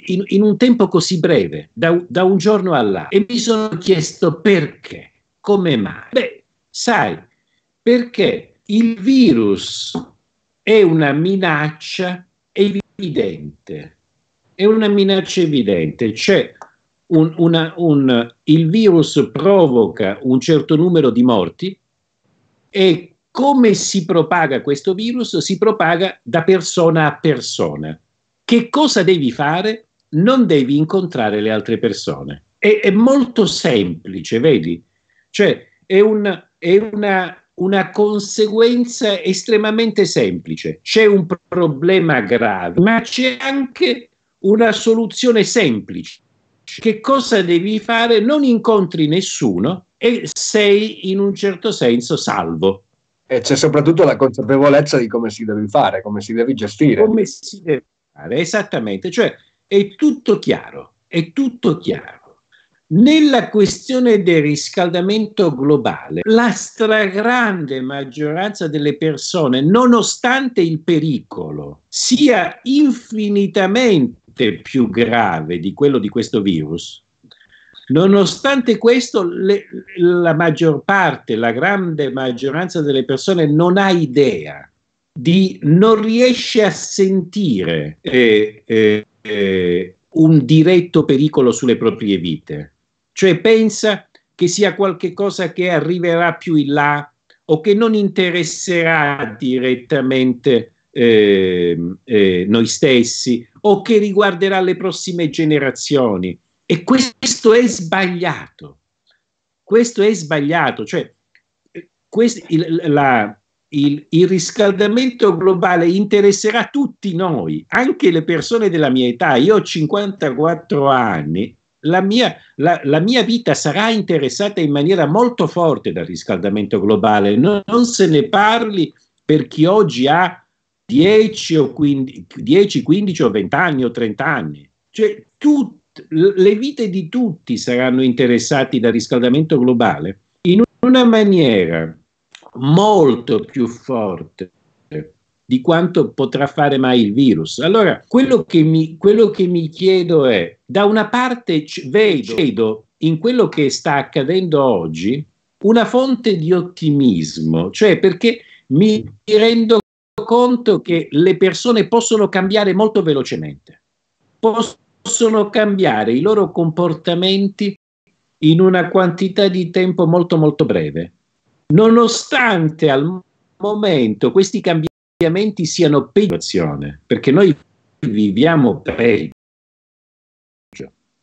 in, in, un tempo così breve, da, da un giorno all'altro. E mi sono chiesto perché, come mai? Beh, sai, perché il virus è una minaccia evidente, è una minaccia evidente, c'è un, una, un, il virus provoca un certo numero di morti e come si propaga questo virus? Si propaga da persona a persona. Che cosa devi fare? Non devi incontrare le altre persone. È, è molto semplice, vedi? Cioè, è, un, è una, una conseguenza estremamente semplice. C'è un problema grave, ma c'è anche una soluzione semplice. Che cosa devi fare? Non incontri nessuno e sei in un certo senso salvo. E c'è soprattutto la consapevolezza di come si deve fare, come si deve gestire. Come si deve fare, esattamente. Cioè, è tutto chiaro, è tutto chiaro. Nella questione del riscaldamento globale, la stragrande maggioranza delle persone, nonostante il pericolo sia infinitamente più grave di quello di questo virus, Nonostante questo, le, la maggior parte, la grande maggioranza delle persone non ha idea di, non riesce a sentire eh, eh, eh, un diretto pericolo sulle proprie vite. Cioè pensa che sia qualcosa che arriverà più in là o che non interesserà direttamente ehm, eh, noi stessi o che riguarderà le prossime generazioni. E questo è sbagliato. Questo è sbagliato. Cioè, eh, questo, il, la, il, il, riscaldamento globale interesserà tutti noi, anche le persone della mia età. Io ho 54 anni, la mia, la, la mia vita sarà interessata in maniera molto forte dal riscaldamento globale. Non, non se ne parli per chi oggi ha 10, 15, 10 15 o 20 anni o 30 anni. Cioè, tutti le vite di tutti saranno interessate dal riscaldamento globale in una maniera molto più forte di quanto potrà fare mai il virus. Allora, quello che mi, quello che mi chiedo è, da una parte vedo, vedo in quello che sta accadendo oggi una fonte di ottimismo, cioè perché mi rendo conto che le persone possono cambiare molto velocemente, possono possono cambiare i loro comportamenti in una quantità di tempo molto molto breve. Nonostante al momento questi cambiamenti siano peggio, perché noi viviamo peggio.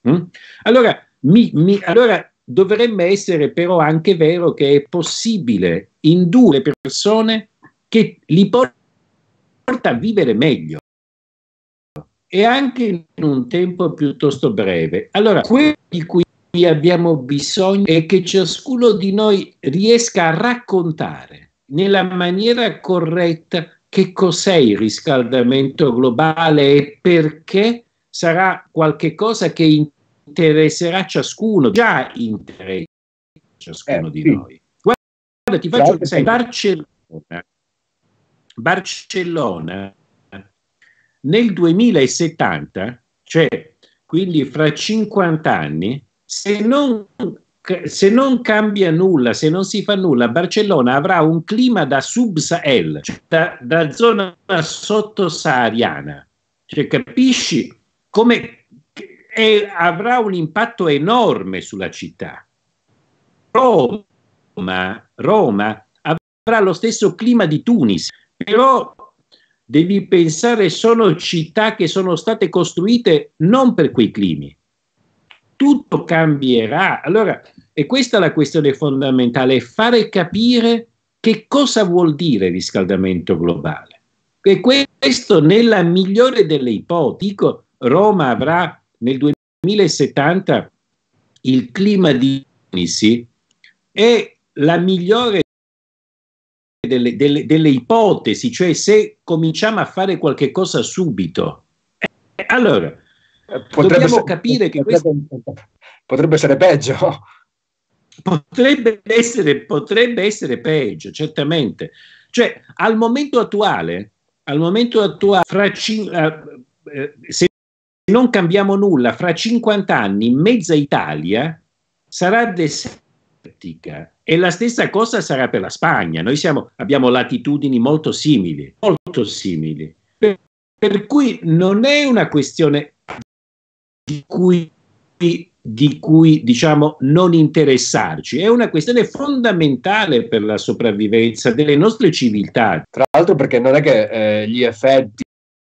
Mm? Allora, mi, mi, allora dovrebbe essere però anche vero che è possibile indurre persone che li portano a vivere meglio e anche in un tempo piuttosto breve. Allora, quello di cui abbiamo bisogno è che ciascuno di noi riesca a raccontare nella maniera corretta che cos'è il riscaldamento globale e perché sarà qualcosa che interesserà ciascuno, già interessa ciascuno eh, di sì. noi. Guarda, ti faccio un esempio. Barcellona, Barcellona nel 2070, cioè quindi fra 50 anni, se non, se non, cambia nulla, se non si fa nulla, Barcellona avrà un clima da sub-Sahel, cioè da, da, zona sottosahariana. Cioè, capisci come è, avrà un impatto enorme sulla città. Roma, Roma avrà lo stesso clima di Tunis, però devi pensare sono città che sono state costruite non per quei climi. Tutto cambierà. Allora, e questa è la questione fondamentale, fare capire che cosa vuol dire riscaldamento globale. E questo nella migliore delle ipotesi, dico, Roma avrà nel 2070 il clima di Nisi è la migliore delle, delle, delle ipotesi, cioè se cominciamo a fare qualche cosa subito. Eh, allora, eh, potrebbe dobbiamo essere, capire potrebbe, che questo... Potrebbe essere peggio. Potrebbe essere, potrebbe essere peggio, certamente. Cioè, al momento attuale, al momento attuale, fra cin- eh, eh se non cambiamo nulla, fra 50 anni mezza Italia sarà deserta desertica. E la stessa cosa sarà per la Spagna. Noi siamo, abbiamo latitudini molto simili, molto simili. Per, per cui non è una questione di cui, di cui diciamo non interessarci, è una questione fondamentale per la sopravvivenza delle nostre civiltà. Tra l'altro perché non è che eh, gli effetti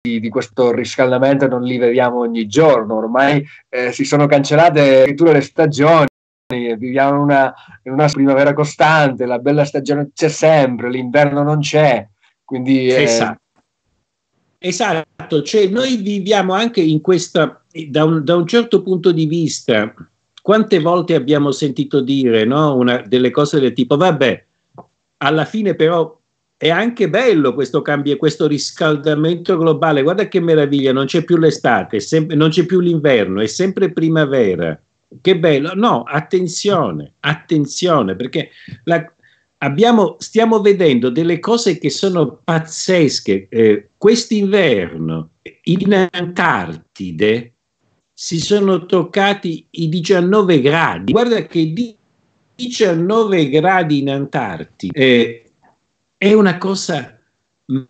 di questo riscaldamento non li vediamo ogni giorno, ormai eh, si sono cancellate addirittura le stagioni, eh, viviamo in una, una, primavera costante, la bella stagione c'è sempre, l'inverno non c'è, quindi... Eh... Esatto. esatto, Cioè, noi viviamo anche in questa, da un, da un, certo punto di vista, quante volte abbiamo sentito dire no? una, delle cose del tipo, vabbè, alla fine però è anche bello questo cambio, questo riscaldamento globale, guarda che meraviglia, non c'è più l'estate, sempre, non c'è più l'inverno, è sempre primavera che bello. No, attenzione, attenzione, perché la, abbiamo, stiamo vedendo delle cose che sono pazzesche. Eh, quest'inverno in Antartide si sono toccati i 19 gradi. Guarda che 19 gradi in Antartide eh, è una cosa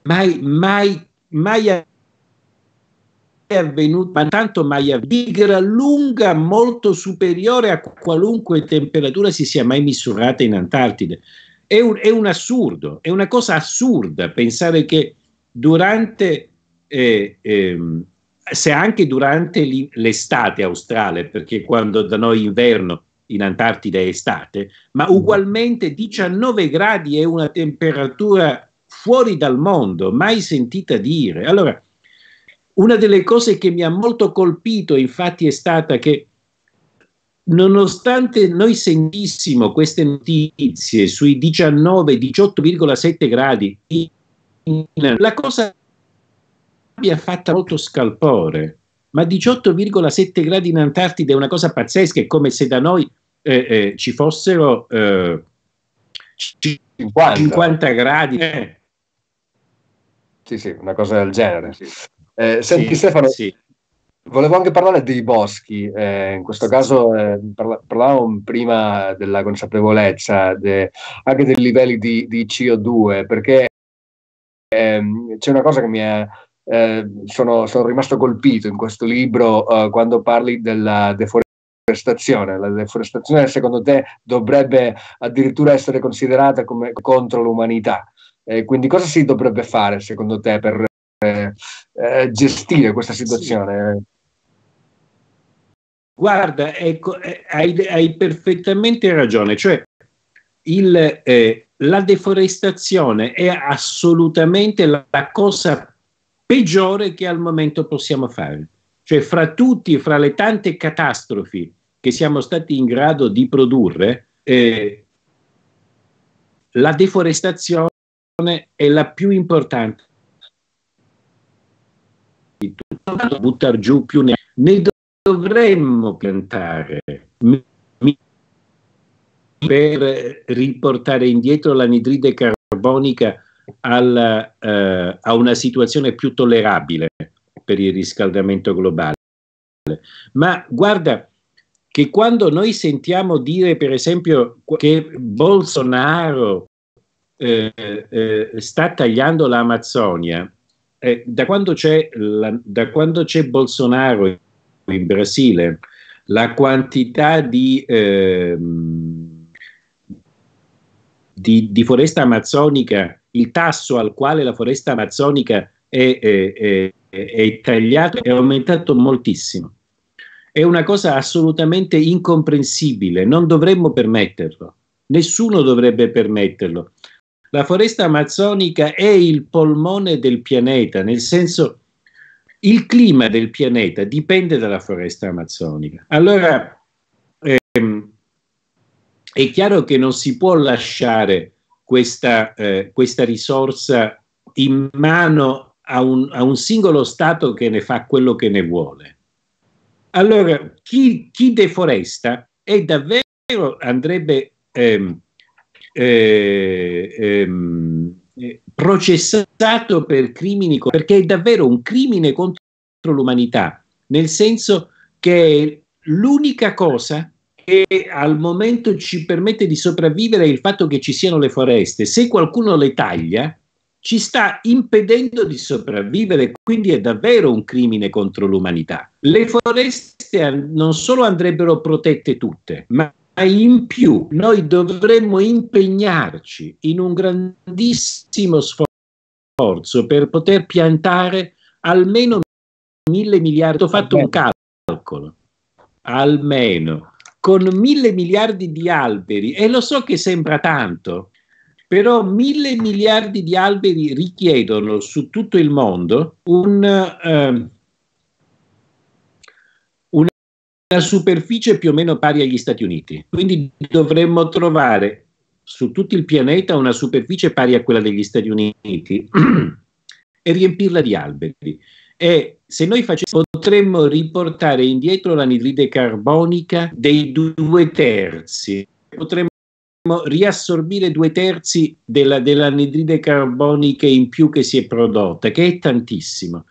mai, mai, mai è avvenuto, ma tanto mai avvenuto, di gran lunga molto superiore a qualunque temperatura si sia mai misurata in Antartide. È un, è un assurdo, è una cosa assurda pensare che durante, eh, eh, se anche durante l'estate australe, perché quando da noi inverno in Antartide è estate, ma mm-hmm. ugualmente 19 gradi è una temperatura fuori dal mondo, mai sentita dire. Allora, una delle cose che mi ha molto colpito infatti è stata che nonostante noi sentissimo queste notizie sui 19-18,7 gradi, la cosa abbia fatto molto scalpore, ma 18,7 gradi in Antartide è una cosa pazzesca, è come se da noi eh, eh, ci fossero eh, 50. 50. gradi. Sì, sì, una cosa del genere. Sì. Eh, senti sì, Stefano, sì. volevo anche parlare dei boschi, eh, in questo caso eh, parla- parlavamo prima della consapevolezza, de- anche dei livelli di, di CO2, perché ehm, c'è una cosa che mi ha... Eh, sono, sono, rimasto colpito in questo libro eh, quando parli della deforestazione la deforestazione secondo te dovrebbe addirittura essere considerata come contro l'umanità. Eh, quindi cosa si dovrebbe fare secondo te per eh, gestire questa situazione? Guarda, ecco, eh, hai, hai perfettamente ragione, cioè il, eh, la deforestazione è assolutamente la, la cosa peggiore che al momento possiamo fare. Cioè, fra tutti, fra le tante catastrofi che siamo stati in grado di produrre, eh, la deforestazione è la più importante buttare giù più ne, ne dovremmo piantare per riportare indietro l'anidride carbonica alla, eh, a una situazione più tollerabile per il riscaldamento globale. Ma guarda che quando noi sentiamo dire, per esempio, che Bolsonaro eh, eh, sta tagliando l'Amazzonia, eh, da, quando la, da, quando c'è Bolsonaro in Brasile, la quantità di, eh, di, di, foresta amazzonica, il tasso al quale la foresta amazzonica è, è, è, è tagliata è aumentato moltissimo. È una cosa assolutamente incomprensibile, non dovremmo permetterlo, nessuno dovrebbe permetterlo la foresta amazzonica è il polmone del pianeta, nel senso il clima del pianeta dipende dalla foresta amazzonica. Allora ehm, è chiaro che non si può lasciare questa, eh, questa risorsa in mano a un, a un, singolo Stato che ne fa quello che ne vuole. Allora chi, chi deforesta è davvero andrebbe... Ehm, eh, ehm, eh, processato per crimini, perché è davvero un crimine contro l'umanità, nel senso che l'unica cosa che al momento ci permette di sopravvivere è il fatto che ci siano le foreste. Se qualcuno le taglia, ci sta impedendo di sopravvivere, quindi è davvero un crimine contro l'umanità. Le foreste non solo andrebbero protette tutte, ma in più noi dovremmo impegnarci in un grandissimo sforzo per poter piantare almeno mille miliardi. Ho fatto un calcolo, almeno, con mille miliardi di alberi, e lo so che sembra tanto, però mille miliardi di alberi richiedono su tutto il mondo un... Eh, una superficie più o meno pari agli Stati Uniti. Quindi dovremmo trovare su tutto il pianeta una superficie pari a quella degli Stati Uniti [CLEARS THROAT] e riempirla di alberi. E se noi facessimo, potremmo riportare indietro l'anidride carbonica dei due terzi, potremmo riassorbire due terzi della, dell'anidride carbonica in più che si è prodotta, che è tantissimo.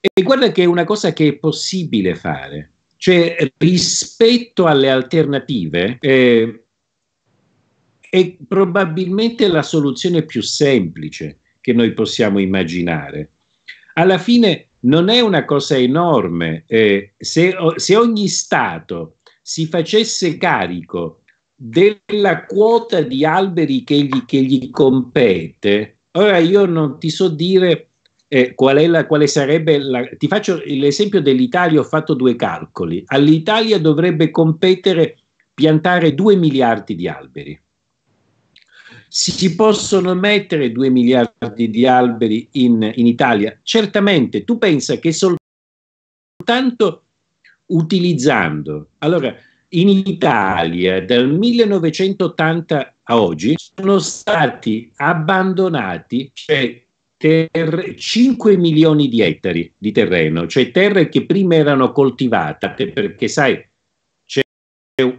E guarda che è una cosa che è possibile fare. Cioè, rispetto alle alternative, eh, è probabilmente la soluzione più semplice che noi possiamo immaginare. Alla fine non è una cosa enorme. Eh, se, se ogni Stato si facesse carico della quota di alberi che gli, che gli compete, ora io non ti so dire eh, qual è la, quale sarebbe la... Ti faccio l'esempio dell'Italia, ho fatto due calcoli. All'Italia dovrebbe competere piantare 2 miliardi di alberi. Si possono mettere 2 miliardi di alberi in, in Italia? Certamente, tu pensa che soltanto utilizzando... Allora, in Italia dal 1980 a oggi sono stati abbandonati, cioè per 5 milioni di ettari di terreno, cioè terre che prima erano coltivate, perché sai, c'è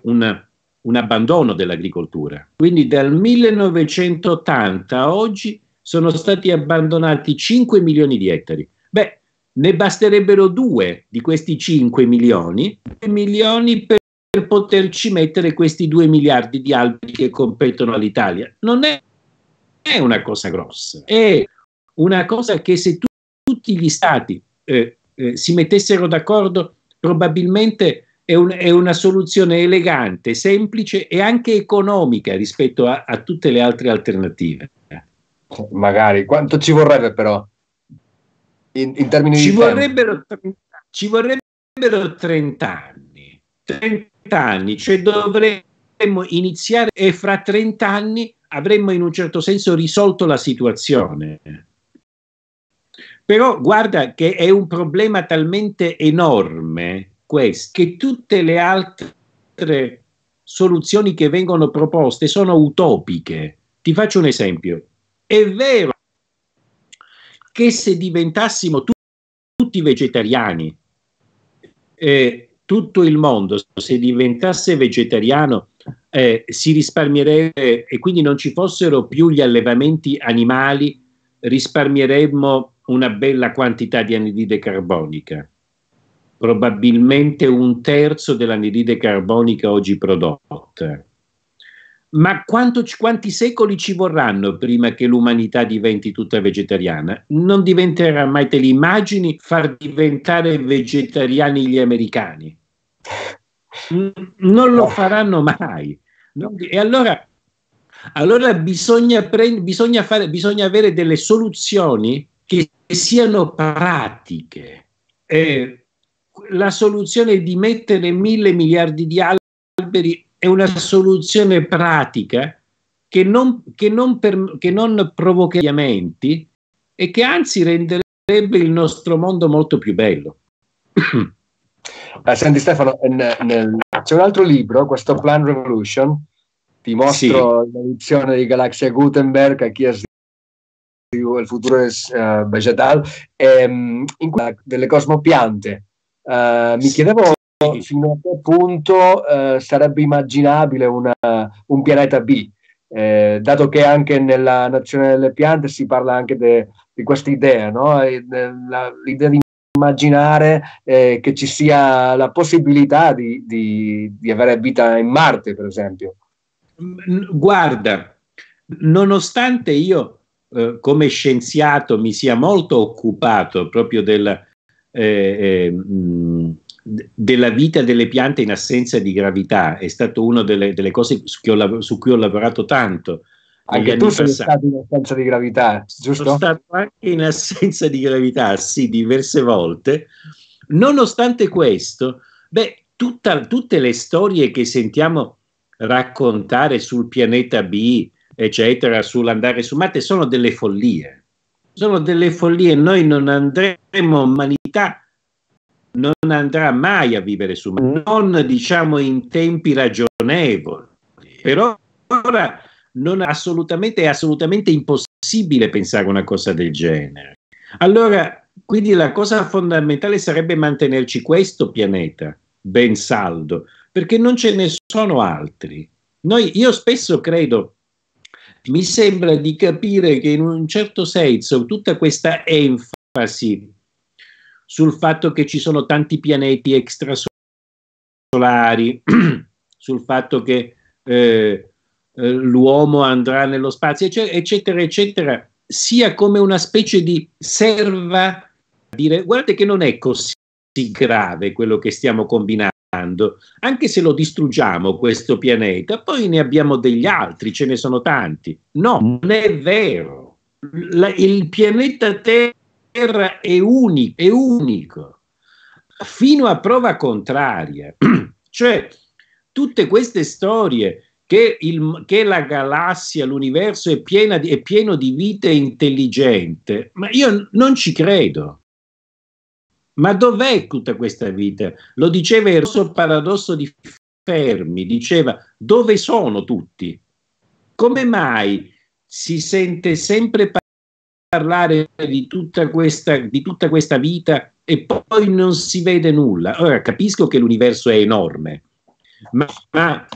una, un abbandono dell'agricoltura. Quindi dal 1980 a oggi sono stati abbandonati 5 milioni di ettari. Beh, ne basterebbero due di questi 5 milioni, 2 milioni per, per poterci mettere questi 2 miliardi di alberi che competono all'Italia. Non è, è una cosa grossa. È una cosa che se tu, tutti gli stati eh, eh, si mettessero d'accordo probabilmente è, un, è, una soluzione elegante, semplice e anche economica rispetto a, a tutte le altre alternative. Magari, quanto ci vorrebbe però? In, in termini ci di vorrebbero, ci vorrebbero 30 anni, 30 anni, cioè dovremmo iniziare e fra 30 anni avremmo in un certo senso risolto la situazione. Però guarda che è un problema talmente enorme questo, che tutte le altre soluzioni che vengono proposte sono utopiche. Ti faccio un esempio. È vero che se diventassimo tu- tutti vegetariani, eh, tutto il mondo, se diventasse vegetariano, eh, si risparmierebbe e quindi non ci fossero più gli allevamenti animali, risparmieremmo una bella quantità di anidride carbonica, probabilmente un terzo dell'anidride carbonica oggi prodotta. Ma quanto, quanti secoli ci vorranno prima che l'umanità diventi tutta vegetariana? Non diventerà mai, te li far diventare vegetariani gli americani? Non lo faranno mai. E allora, allora bisogna, prend- bisogna, fare, bisogna avere delle soluzioni che siano pratiche. Eh, la soluzione di mettere mille miliardi di alberi è una soluzione pratica che non, che non, per, che non provoca cambiamenti e che anzi renderebbe il nostro mondo molto più bello. Eh, senti Stefano, nel, nel, c'è un altro libro, questo Plan Revolution, ti mostro sì. l'edizione di Galaxia Gutenberg a chi ha il futuro es uh, vegetal, ehm, in cui delle cosmopiante. Uh, mi chiedevo sì. fino a che punto uh, sarebbe immaginabile una, un pianeta B, eh, dato che anche nella Nazione delle Piante si parla anche de, di questa idea, no? l'idea di immaginare eh, che ci sia la possibilità di, di, di avere vita in Marte, per esempio. Mm, guarda, nonostante io eh, come scienziato mi sia molto occupato proprio del, eh, eh mh, della vita delle piante in assenza di gravità, è stato una delle, delle, cose su cui, ho, su cui ho lavorato tanto. Anche tu sei stato in assenza di gravità, giusto? Sono stato anche in assenza di gravità, sì, diverse volte. Nonostante questo, beh, tutta, tutte le storie che sentiamo raccontare sul pianeta B eccetera, sull'andare su Marte, sono delle follie. Sono delle follie, noi non andremo, umanità non andrà mai a vivere su Marte, non diciamo in tempi ragionevoli. però ora non assolutamente, è assolutamente impossibile pensare una cosa del genere. Allora, quindi la cosa fondamentale sarebbe mantenerci questo pianeta ben saldo, perché non ce ne sono altri. Noi, io spesso credo mi sembra di capire che in un certo senso tutta questa enfasi sul fatto che ci sono tanti pianeti extrasolari, [CLEARS THROAT] sul fatto che eh, eh, l'uomo andrà nello spazio, eccetera, eccetera, sia come una specie di serva a dire guardate che non è così grave quello che stiamo combinando anche se lo distruggiamo questo pianeta, poi ne abbiamo degli altri, ce ne sono tanti. No, non è vero. La, il pianeta Terra è, uni, è unico, fino a prova contraria. [CLEARS THROAT] cioè, tutte queste storie che, il, che la galassia, l'universo è, di, è pieno di vita intelligente, ma io non ci credo ma dov'è tutta questa vita? Lo diceva il rosso paradosso di Fermi, diceva dove sono tutti? Come mai si sente sempre parlare di tutta questa, di tutta questa vita e poi non si vede nulla? Ora capisco che l'universo è enorme, ma, ma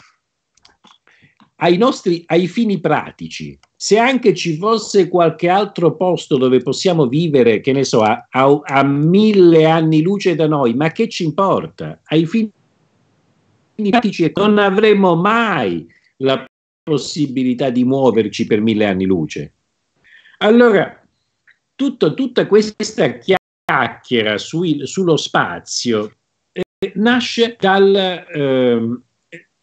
ai, nostri, ai fini pratici, se anche ci fosse qualche altro posto dove possiamo vivere, che ne so, a, a, a mille anni luce da noi, ma che ci importa? Ai fini pratici non avremo mai la possibilità di muoverci per mille anni luce. Allora, tutto, tutta questa chiacchiera sui, sullo spazio eh, nasce dal, eh,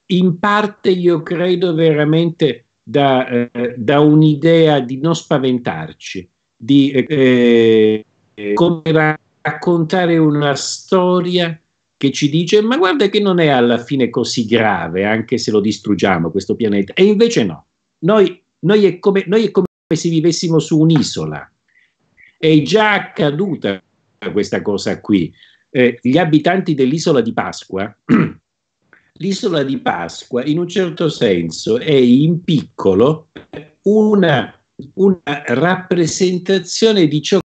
in parte io credo veramente da, eh, da un'idea di non spaventarci, di eh, eh come raccontare una storia che ci dice ma guarda che non è alla fine così grave anche se lo distruggiamo questo pianeta e invece no, noi, noi, è, come, noi è come se vivessimo su un'isola, è già accaduta questa cosa qui, eh, gli abitanti dell'isola di Pasqua [CLEARS THROAT] l'isola di Pasqua in un certo senso è in piccolo una, una rappresentazione di ciò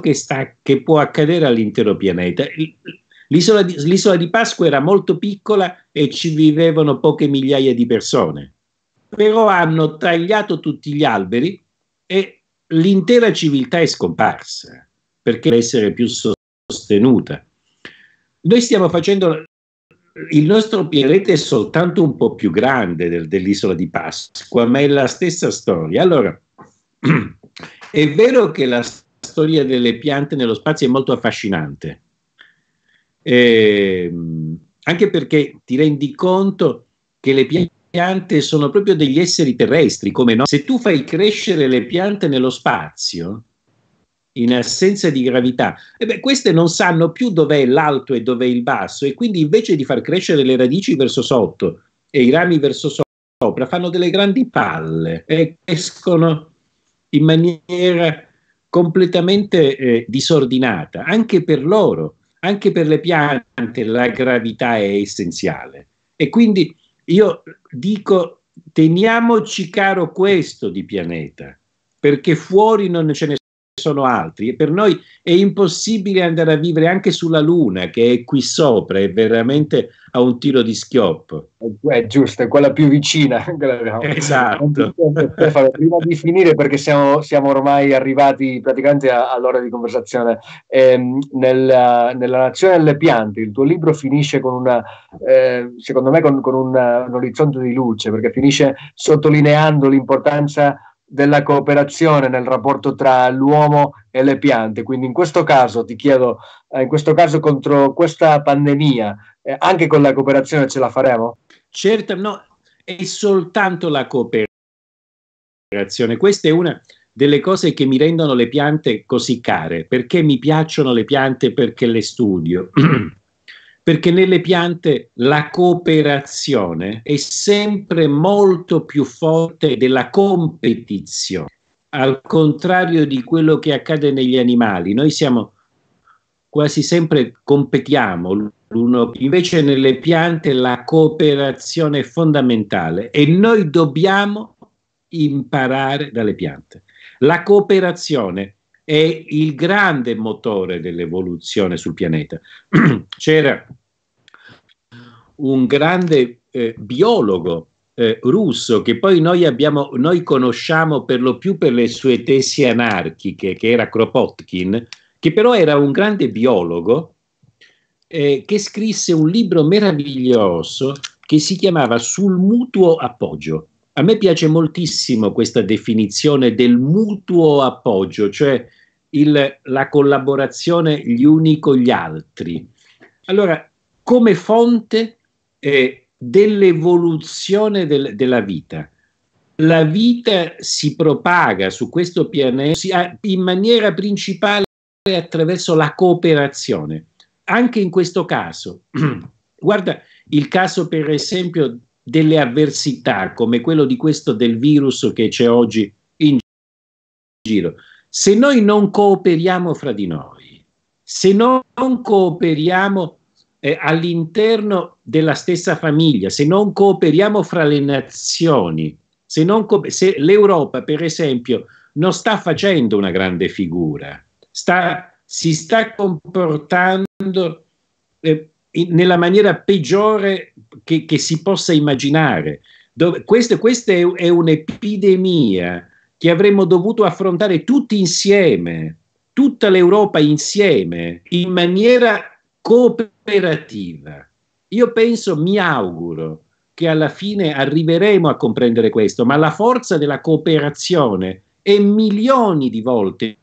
che, sta, che può accadere all'intero pianeta. L'isola di, l'isola di Pasqua era molto piccola e ci vivevano poche migliaia di persone, però hanno tagliato tutti gli alberi e l'intera civiltà è scomparsa perché deve essere più sostenuta. Noi stiamo facendo il nostro pianeta è soltanto un po' più grande del, dell'isola di Pasqua, ma è la stessa storia. Allora, [CLEARS THROAT] è vero che la storia delle piante nello spazio è molto affascinante, eh, anche perché ti rendi conto che le piante sono proprio degli esseri terrestri, come no? Se tu fai crescere le piante nello spazio, in assenza di gravità, e beh, queste non sanno più dov'è l'alto e dov'è il basso e quindi invece di far crescere le radici verso sotto e i rami verso sopra, fanno delle grandi palle e crescono in maniera completamente eh, disordinata, anche per loro, anche per le piante la gravità è essenziale. E quindi io dico, teniamoci caro questo di pianeta, perché fuori non ce ne sono sono altri e per noi è impossibile andare a vivere anche sulla Luna che è qui sopra, è veramente a un tiro di schioppo. È giusto, è quella più vicina. [LAUGHS] Esatto. prima di finire perché siamo, siamo ormai arrivati praticamente all'ora di conversazione, eh, nella, nella, Nazione delle piante il tuo libro finisce con una, eh, secondo me, con, con una, un orizzonte di luce perché finisce sottolineando l'importanza della cooperazione nel rapporto tra l'uomo e le piante. Quindi in questo caso ti chiedo, eh, in questo caso contro questa pandemia, eh, anche con la cooperazione ce la faremo? Certo, no, è soltanto la cooperazione. Questa è una delle cose che mi rendono le piante così care, perché mi piacciono le piante, perché le studio. [CLEARS THROAT] perché nelle piante la cooperazione è sempre molto più forte della competizione, al contrario di quello che accade negli animali. Noi siamo quasi sempre competiamo l'uno, invece nelle piante la cooperazione è fondamentale e noi dobbiamo imparare dalle piante. La cooperazione è il grande motore dell'evoluzione sul pianeta. [CLEARS THROAT] C'era un grande eh, biologo eh, russo che poi noi, abbiamo, noi, conosciamo per lo più per le sue tesi anarchiche, che era Kropotkin, che però era un grande biologo eh, che scrisse un libro meraviglioso che si chiamava Sul mutuo appoggio. A me piace moltissimo questa definizione del mutuo appoggio, cioè il, la collaborazione gli uni con gli altri. Allora, come fonte eh, dell'evoluzione del, della vita. La vita si propaga su questo pianeta in maniera principale attraverso la cooperazione. Anche in questo caso, [CLEARS THROAT] guarda il caso per esempio delle avversità come quello di questo del virus che c'è oggi in giro. Se noi non cooperiamo fra di noi, se non cooperiamo eh, all'interno della stessa famiglia, se non cooperiamo fra le nazioni, se, non co- se l'Europa, per esempio, non sta facendo una grande figura, sta, si sta comportando eh, in, nella maniera peggiore che, che si possa immaginare. Dove, questo, questa è, è un'epidemia che avremmo dovuto affrontare tutti insieme, tutta l'Europa insieme, in maniera cooperativa operativa. Io penso, mi auguro che alla fine arriveremo a comprendere questo, ma la forza della cooperazione è milioni di volte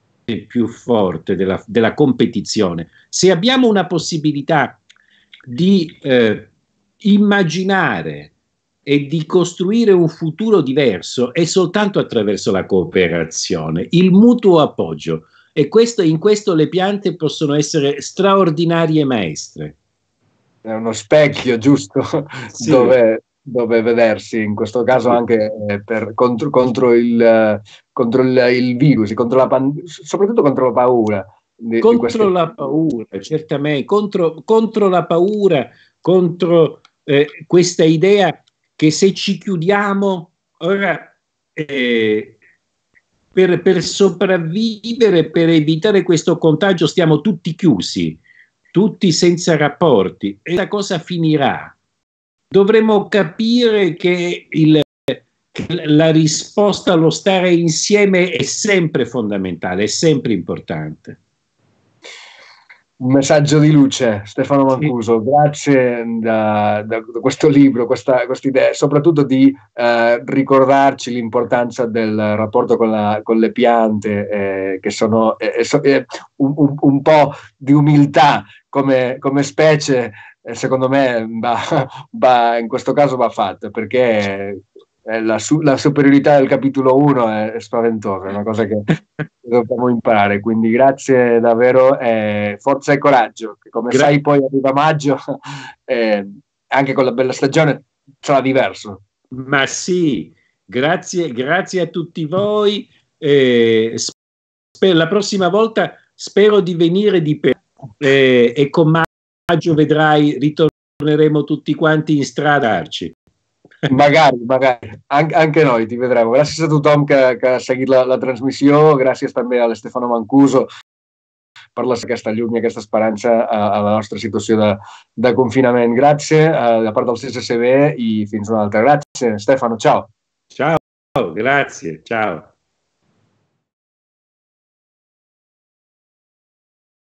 più forte della, della competizione. Se abbiamo una possibilità di eh, immaginare e di costruire un futuro diverso è soltanto attraverso la cooperazione, il mutuo appoggio e questo, in questo le piante possono essere straordinarie maestre. È uno specchio giusto [LAUGHS] sì. dove, dove, vedersi, in questo caso anche eh, per, contro, contro, il, contro il, il virus, contro pand- soprattutto contro la paura. Di, contro di la paura, certamente, contro, contro la paura, contro eh, questa idea che se ci chiudiamo, ora eh, per, per sopravvivere, per evitare questo contagio, stiamo tutti chiusi, tutti senza rapporti. E la cosa finirà? Dovremmo capire che il la risposta allo stare insieme è sempre fondamentale, è sempre importante un messaggio di luce, Stefano Mancuso, sì. grazie mm, da, da, questo libro, questa, idea, soprattutto di eh, ricordarci l'importanza del rapporto con, la, con le piante, eh, che sono eh, eh, eh un, un, un, po' di umiltà come, come specie, eh, secondo me, va, [LAUGHS] va, in questo caso va fatta, perché eh, la, su- la, superiorità del capitolo 1 è, spaventosa, è una cosa che [LAUGHS] dobbiamo imparare. Quindi grazie davvero, eh, forza e coraggio, che come grazie. sai poi arriva maggio, [LAUGHS] eh, anche con la bella stagione sarà diverso. Ma sì, grazie, grazie a tutti voi. Eh, sper- la prossima volta spero di venire di Perù e con maggio vedrai, ritorneremo tutti quanti in strada. Magari, magari. An anche noi, ti vedremo. Gràcies a tothom que, que ha seguit la, la transmissió, gràcies també a l'Estefano Mancuso per la, aquesta llum i aquesta esperança a, a la nostra situació de, de confinament. Gràcies eh, de part del CSCB i fins una altra. Gràcies, Stefano. Ciao. Ciao, grazie, Ciao.